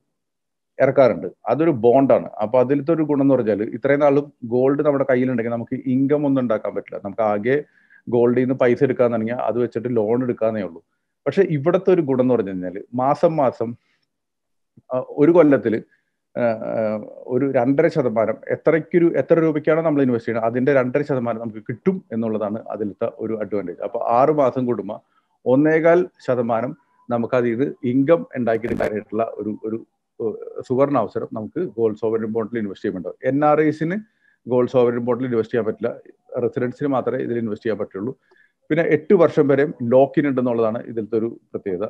ഇറക്കാറുണ്ട് അതൊരു ബോണ്ടാണ് അപ്പോൾ അതിലത്തെ ഒരു ഗുണം എന്ന് പറഞ്ഞാൽ ഇത്രയും നാളും ഗോൾഡ് നമ്മുടെ കയ്യിലുണ്ടെങ്കിൽ നമുക്ക് ഇൻകം ഒന്നും ഉണ്ടാക്കാൻ പറ്റില്ല നമുക്ക് ആകെ ഗോൾഡിൽ നിന്ന് പൈസ എടുക്കാൻ തുടങ്ങിയാൽ അത് വെച്ചിട്ട് ലോൺ എടുക്കാന്നേ ഉള്ളൂ പക്ഷെ ഇവിടുത്തെ ഒരു ഗുണം എന്ന് പറഞ്ഞു കഴിഞ്ഞാൽ മാസം മാസം ഒരു കൊല്ലത്തിൽ ഒരു രണ്ടര ശതമാനം എത്രയ്ക്കൊരു എത്ര രൂപയ്ക്കാണോ നമ്മൾ ഇൻവെസ്റ്റ് ചെയ്യുന്നത് അതിന്റെ രണ്ടര ശതമാനം നമുക്ക് കിട്ടും എന്നുള്ളതാണ് അതിലത്തെ ഒരു അഡ്വാൻറ്റേജ് അപ്പോൾ ആറ് മാസം കൂടുമ്പോൾ ഒന്നേകാൽ ശതമാനം നമുക്ക് നിന്ന് ഇൻകം ഉണ്ടാക്കിയെടുക്കാനായിട്ടുള്ള ഒരു ഒരു സുവർണ അവസരം നമുക്ക് ഗോൾഡ് സോവറിൻ ബോണ്ടിൽ ഇൻവെസ്റ്റ് ചെയ്യുന്നുണ്ടാവും എൻ ആർ ഐസിന് ഗോൾഡ് സോവർ ബോണ്ടിൽ ഇൻവെസ്റ്റ് ചെയ്യാൻ പറ്റില്ല റെസിഡൻസിന് മാത്രമേ ഇതിൽ ഇൻവെസ്റ്റ് ചെയ്യാൻ പറ്റുള്ളൂ പിന്നെ എട്ട് വർഷം വരെയും ലോക്കിൻ ഉണ്ടെന്നുള്ളതാണ് ഇതിലത്തെ ഒരു പ്രത്യേകത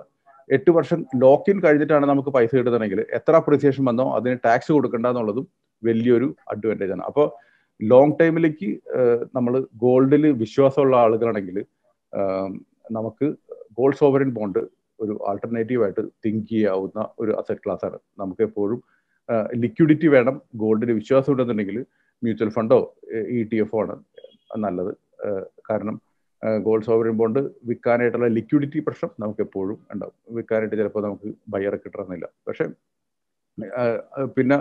എട്ട് വർഷം ലോക്കിൻ കഴിഞ്ഞിട്ടാണ് നമുക്ക് പൈസ കിട്ടുന്നതെങ്കിൽ എത്ര അപ്രിസിയേഷൻ വന്നോ അതിന് ടാക്സ് കൊടുക്കണ്ട എന്നുള്ളതും വലിയൊരു അഡ്വാൻറ്റേജ് ആണ് അപ്പോൾ ലോങ് ടൈമിലേക്ക് നമ്മൾ ഗോൾഡിൽ വിശ്വാസമുള്ള ആളുകളാണെങ്കിൽ നമുക്ക് ഗോൾഡ് സോവറിൻ ബോണ്ട് ഒരു ആൾട്ടർനേറ്റീവ് ആയിട്ട് തിങ്ക് ചെയ്യാവുന്ന ഒരു അസറ്റ് ക്ലാസ് ആണ് നമുക്ക് എപ്പോഴും ലിക്വിഡിറ്റി വേണം ഗോൾഡിന് വിശ്വാസം ഉണ്ടെന്നുണ്ടെങ്കിൽ മ്യൂച്വൽ ഫണ്ടോ ഇ ടി എഫോ ആണ് നല്ലത് കാരണം ഗോൾഡ് സോവറിൻ ബോണ്ട് വിൽക്കാനായിട്ടുള്ള ലിക്വിഡിറ്റി പ്രശ്നം നമുക്ക് എപ്പോഴും ഉണ്ടാവും വിൽക്കാനായിട്ട് ചിലപ്പോൾ നമുക്ക് ബയർ കിട്ടണമെന്നില്ല പക്ഷേ പിന്നെ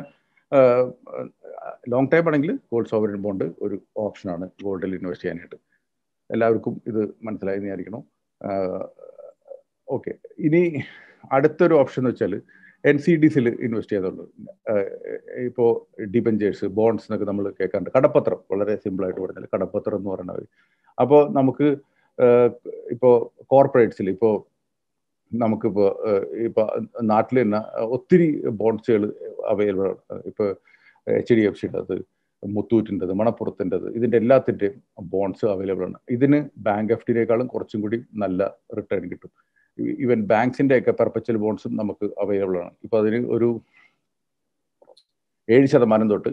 ലോങ് ടൈം ആണെങ്കിൽ ഗോൾഡ് സോവറിൻ ബോണ്ട് ഒരു ഓപ്ഷനാണ് ഗോൾഡിൽ ഇൻവെസ്റ്റ് ചെയ്യാനായിട്ട് എല്ലാവർക്കും ഇത് മനസ്സിലായി വിചാരിക്കണം ഓക്കെ ഇനി അടുത്തൊരു ഓപ്ഷൻ എന്ന് വെച്ചാൽ എൻ സി ഡിസിൽ ഇൻവെസ്റ്റ് ചെയ്തുള്ളൂ ഇപ്പോൾ ഡിബഞ്ചേഴ്സ് ബോൺസ് എന്നൊക്കെ നമ്മൾ കേൾക്കാറുണ്ട് കടപ്പത്രം വളരെ സിമ്പിളായിട്ട് പറഞ്ഞാൽ കടപ്പത്രം എന്ന് പറയുന്നത് അപ്പോൾ നമുക്ക് ഇപ്പോൾ കോർപ്പറേറ്റ്സിൽ ഇപ്പോൾ നമുക്കിപ്പോൾ ഇപ്പോൾ നാട്ടിൽ തന്നെ ഒത്തിരി ബോൺസുകൾ അവൈലബിൾ ആണ് ഇപ്പോൾ എച്ച് ഡി എഫ് സിയുടേത് മുത്തൂറ്റിൻ്റെത് മണപ്പുറത്തിൻ്റെത് ഇതിൻ്റെ എല്ലാത്തിൻ്റെയും ബോൺസ് അവൈലബിൾ ആണ് ഇതിന് ബാങ്ക് എഫ് ഡിനേക്കാളും കുറച്ചും കൂടി നല്ല റിട്ടേൺ കിട്ടും ഈവൻ ബാങ്ക്സിന്റെ ഒക്കെ പെർപ്പച്വൽ ബോൺസും നമുക്ക് അവൈലബിൾ ആണ് ഇപ്പൊ അതിന് ഒരു ഏഴ് ശതമാനം തൊട്ട്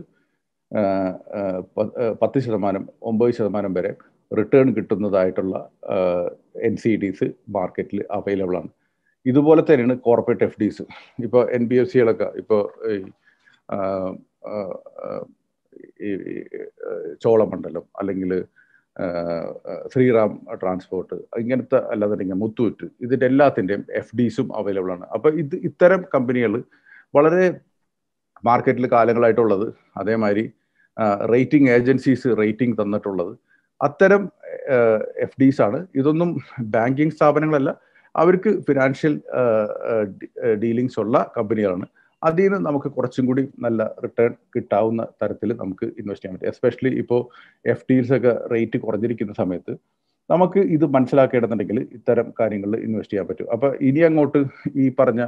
പത്ത് ശതമാനം ഒമ്പത് ശതമാനം വരെ റിട്ടേൺ കിട്ടുന്നതായിട്ടുള്ള എൻ സി ഡിസ് മാർക്കറ്റിൽ അവൈലബിൾ ആണ് ഇതുപോലെ തന്നെയാണ് കോർപ്പറേറ്റ് എഫ് ഡിസ് ഇപ്പോൾ എൻ ബി എഫ് സികളൊക്കെ ഇപ്പോൾ ചോളമണ്ഡലം അല്ലെങ്കിൽ ശ്രീറാം ട്രാൻസ്പോർട്ട് ഇങ്ങനത്തെ അല്ലാതെ മുത്തൂറ്റ് ഇതിൻ്റെ എല്ലാത്തിൻ്റെയും എഫ് ഡിസും അവൈലബിൾ ആണ് അപ്പോൾ ഇത് ഇത്തരം കമ്പനികൾ വളരെ മാർക്കറ്റിൽ കാലങ്ങളായിട്ടുള്ളത് അതേമാതിരി റേറ്റിംഗ് ഏജൻസീസ് റേറ്റിംഗ് തന്നിട്ടുള്ളത് അത്തരം എഫ് ഡിസ് ആണ് ഇതൊന്നും ബാങ്കിങ് സ്ഥാപനങ്ങളല്ല അവർക്ക് ഫിനാൻഷ്യൽ ഡീലിങ്സ് ഉള്ള കമ്പനികളാണ് അതിൽ നിന്ന് നമുക്ക് കുറച്ചും കൂടി നല്ല റിട്ടേൺ കിട്ടാവുന്ന തരത്തിൽ നമുക്ക് ഇൻവെസ്റ്റ് ചെയ്യാൻ പറ്റും എസ്പെഷ്യലി ഇപ്പോൾ എഫ് ഡിൽസ് ഒക്കെ റേറ്റ് കുറഞ്ഞിരിക്കുന്ന സമയത്ത് നമുക്ക് ഇത് മനസ്സിലാക്കേണ്ടതുണ്ടെങ്കിൽ ഇത്തരം കാര്യങ്ങളിൽ ഇൻവെസ്റ്റ് ചെയ്യാൻ പറ്റും അപ്പോൾ ഇനി അങ്ങോട്ട് ഈ പറഞ്ഞ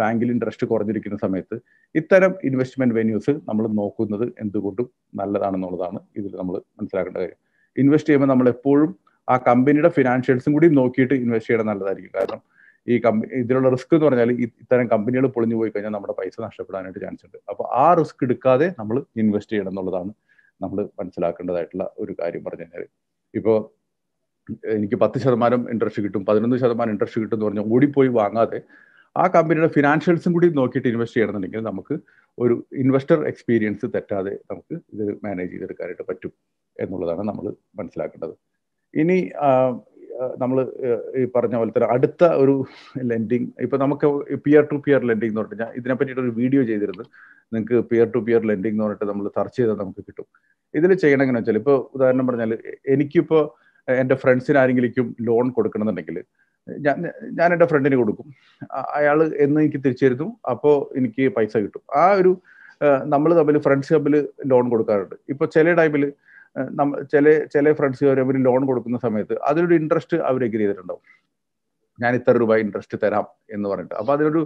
ബാങ്കിൽ ഇൻട്രസ്റ്റ് കുറഞ്ഞിരിക്കുന്ന സമയത്ത് ഇത്തരം ഇൻവെസ്റ്റ്മെന്റ് വെന്യൂസ് നമ്മൾ നോക്കുന്നത് എന്തുകൊണ്ടും നല്ലതാണെന്നുള്ളതാണ് ഇതിൽ നമ്മൾ മനസ്സിലാക്കേണ്ട കാര്യം ഇൻവെസ്റ്റ് ചെയ്യുമ്പോൾ നമ്മൾ എപ്പോഴും ആ കമ്പനിയുടെ ഫിനാൻഷ്യൽസും കൂടി നോക്കിയിട്ട് ഇൻവെസ്റ്റ് ചെയ്യണം നല്ലതായിരിക്കും കാരണം ഈ കമ്പനി ഇതിലുള്ള റിസ്ക് എന്ന് പറഞ്ഞാൽ ഇത്തരം കമ്പനികൾ പൊളിഞ്ഞു പോയി കഴിഞ്ഞാൽ നമ്മുടെ പൈസ നഷ്ടപ്പെടാനായിട്ട് ചാൻസ് ഉണ്ട് അപ്പോൾ ആ റിസ്ക് എടുക്കാതെ നമ്മൾ ഇൻവെസ്റ്റ് ചെയ്യണം എന്നുള്ളതാണ് നമ്മൾ മനസ്സിലാക്കേണ്ടതായിട്ടുള്ള ഒരു കാര്യം പറഞ്ഞു കഴിഞ്ഞാൽ ഇപ്പോൾ എനിക്ക് പത്ത് ശതമാനം ഇൻട്രസ്റ്റ് കിട്ടും പതിനൊന്ന് ശതമാനം ഇൻട്രസ്റ്റ് കിട്ടും എന്ന് പറഞ്ഞാൽ ഓടിപ്പോയി വാങ്ങാതെ ആ കമ്പനിയുടെ ഫിനാൻഷ്യൽസും കൂടി നോക്കിയിട്ട് ഇൻവെസ്റ്റ് ചെയ്യണമെന്നുണ്ടെങ്കിൽ നമുക്ക് ഒരു ഇൻവെസ്റ്റർ എക്സ്പീരിയൻസ് തെറ്റാതെ നമുക്ക് ഇത് മാനേജ് ചെയ്തെടുക്കാനായിട്ട് പറ്റും എന്നുള്ളതാണ് നമ്മൾ മനസ്സിലാക്കേണ്ടത് ഇനി നമ്മൾ ഈ പറഞ്ഞ പോലെ തന്നെ അടുത്ത ഒരു ലെൻഡിങ് ഇപ്പൊ നമുക്ക് പിയർ ടു പിയർ ലെൻഡിങ് എന്ന് പറഞ്ഞാൽ ഇതിനെ പറ്റിയിട്ട് ഒരു വീഡിയോ ചെയ്തിരുന്നു നിങ്ങൾക്ക് പിയർ ടു പിയർ ലെൻഡിങ് എന്ന് പറഞ്ഞിട്ട് നമ്മൾ സെർച്ച് ചെയ്താൽ നമുക്ക് കിട്ടും ഇതിൽ ചെയ്യണം എങ്ങനെ വെച്ചാൽ ഇപ്പോൾ ഉദാഹരണം പറഞ്ഞാൽ എനിക്കിപ്പോൾ എൻ്റെ ഫ്രണ്ട്സിന് ആരെങ്കിലും ലോൺ കൊടുക്കണമെന്നുണ്ടെങ്കിൽ ഞാൻ ഞാൻ എൻ്റെ ഫ്രണ്ടിന് കൊടുക്കും അയാൾ എന്ന് എനിക്ക് തിരിച്ചു തരുന്നു അപ്പോൾ എനിക്ക് പൈസ കിട്ടും ആ ഒരു നമ്മൾ തമ്മിൽ ഫ്രണ്ട്സ് തമ്മിൽ ലോൺ കൊടുക്കാറുണ്ട് ഇപ്പോൾ ചില ടൈമിൽ നമ്മ ചില ചില ഫ്രണ്ട്സ് അവർ ലോൺ കൊടുക്കുന്ന സമയത്ത് അതിലൊരു ഇൻട്രസ്റ്റ് അവർ എഗ്രി ചെയ്തിട്ടുണ്ടാവും ഞാൻ ഇത്ര രൂപ ഇൻട്രസ്റ്റ് തരാം എന്ന് പറഞ്ഞിട്ട് അപ്പൊ അതിനൊരു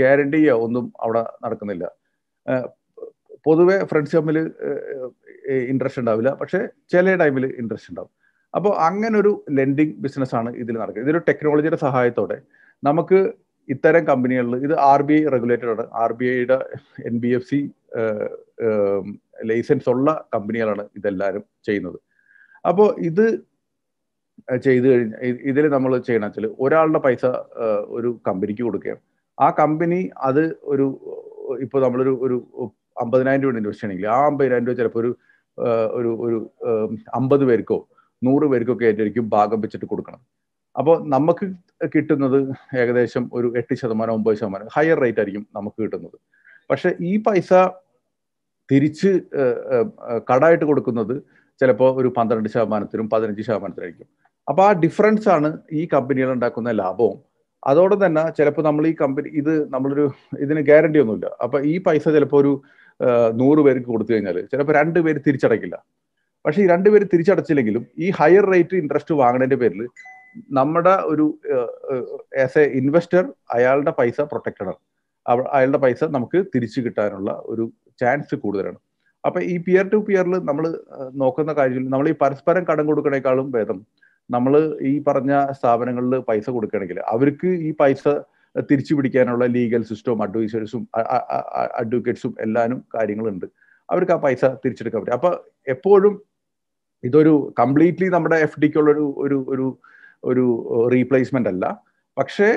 ഗ്യാരണ്ടിയോ ഒന്നും അവിടെ നടക്കുന്നില്ല പൊതുവെ ഫ്രണ്ട്സ് തമ്മിൽ ഇൻട്രസ്റ്റ് ഉണ്ടാവില്ല പക്ഷെ ചില ടൈമിൽ ഇൻട്രസ്റ്റ് ഉണ്ടാവും അപ്പോൾ അങ്ങനെ ഒരു ലെൻഡിങ് ബിസിനസ്സാണ് ഇതിൽ നടക്കുന്നത് ഇതൊരു ടെക്നോളജിയുടെ സഹായത്തോടെ നമുക്ക് ഇത്തരം കമ്പനികളിൽ ഇത് ആർ ബി ഐ റെഗുലേറ്റഡ് ആണ് ആർ ബി ഐയുടെ N B F C licence ഉള്ള കമ്പനികളാണ് ഇതെല്ലാവരും ചെയ്യുന്നത് അപ്പോൾ ഇത് ചെയ്തു കഴിഞ്ഞ ഇതിൽ നമ്മൾ ചെയ്യണ വെച്ചാൽ ഒരാളുടെ പൈസ ഒരു കമ്പനിക്ക് കൊടുക്കുകയാണ് ആ കമ്പനി അത് ഒരു ഇപ്പോൾ നമ്മളൊരു ഒരു അമ്പതിനായിരം രൂപ ഇൻവെസ്റ്റ് ചെയ്യണമെങ്കിൽ ആ അമ്പതിനായിരം രൂപ ചിലപ്പോൾ ഒരു ഒരു ഒരു അമ്പത് പേർക്കോ നൂറ് പേർക്കൊക്കെ ആയിട്ടായിരിക്കും ഭാഗം വെച്ചിട്ട് കൊടുക്കണം അപ്പോൾ നമുക്ക് കിട്ടുന്നത് ഏകദേശം ഒരു എട്ട് ശതമാനം ഒമ്പത് ശതമാനം ഹയർ റേറ്റ് ആയിരിക്കും നമുക്ക് കിട്ടുന്നത് പക്ഷെ ഈ പൈസ തിരിച്ച് കടായിട്ട് കൊടുക്കുന്നത് ചിലപ്പോൾ ഒരു പന്ത്രണ്ട് ശതമാനത്തിനും പതിനഞ്ച് ശതമാനത്തിനായിരിക്കും അപ്പൊ ആ ഡിഫറൻസ് ആണ് ഈ കമ്പനികൾ ഉണ്ടാക്കുന്ന ലാഭവും അതോടെ തന്നെ ചിലപ്പോൾ നമ്മൾ ഈ കമ്പനി ഇത് നമ്മളൊരു ഇതിന് ഗ്യാരണ്ടി ഒന്നുമില്ല അപ്പൊ ഈ പൈസ ചിലപ്പോൾ ഒരു നൂറ് പേർക്ക് കൊടുത്തു കഴിഞ്ഞാൽ ചിലപ്പോൾ രണ്ട് പേര് തിരിച്ചടയ്ക്കില്ല പക്ഷെ ഈ രണ്ടുപേര് തിരിച്ചടച്ചില്ലെങ്കിലും ഈ ഹയർ റേറ്റ് ഇൻട്രസ്റ്റ് വാങ്ങണതിന്റെ പേരിൽ നമ്മുടെ ഒരു ആസ് എ ഇൻവെസ്റ്റർ അയാളുടെ പൈസ പ്രൊട്ടക്റ്റഡ് ആണ് അയാളുടെ പൈസ നമുക്ക് തിരിച്ചു കിട്ടാനുള്ള ഒരു ചാൻസ് കൂടുതലാണ് അപ്പൊ ഈ പിയർ ടു പിയറിൽ നമ്മൾ നോക്കുന്ന കാര്യത്തിൽ നമ്മൾ ഈ പരസ്പരം കടം കൊടുക്കണേക്കാളും ഭേദം നമ്മൾ ഈ പറഞ്ഞ സ്ഥാപനങ്ങളിൽ പൈസ കൊടുക്കുകയാണെങ്കിൽ അവർക്ക് ഈ പൈസ തിരിച്ചു പിടിക്കാനുള്ള ലീഗൽ സിസ്റ്റവും അഡ്വൈസേഴ്സും അഡ്വക്കേറ്റ്സും എല്ലാനും കാര്യങ്ങളുണ്ട് അവർക്ക് ആ പൈസ തിരിച്ചെടുക്കാൻ പറ്റും അപ്പൊ എപ്പോഴും ഇതൊരു കംപ്ലീറ്റ്ലി നമ്മുടെ എഫ് ഡിക്കുള്ളൊരു ഒരു ഒരു ഒരു റീപ്ലേസ്മെന്റ് അല്ല പക്ഷേ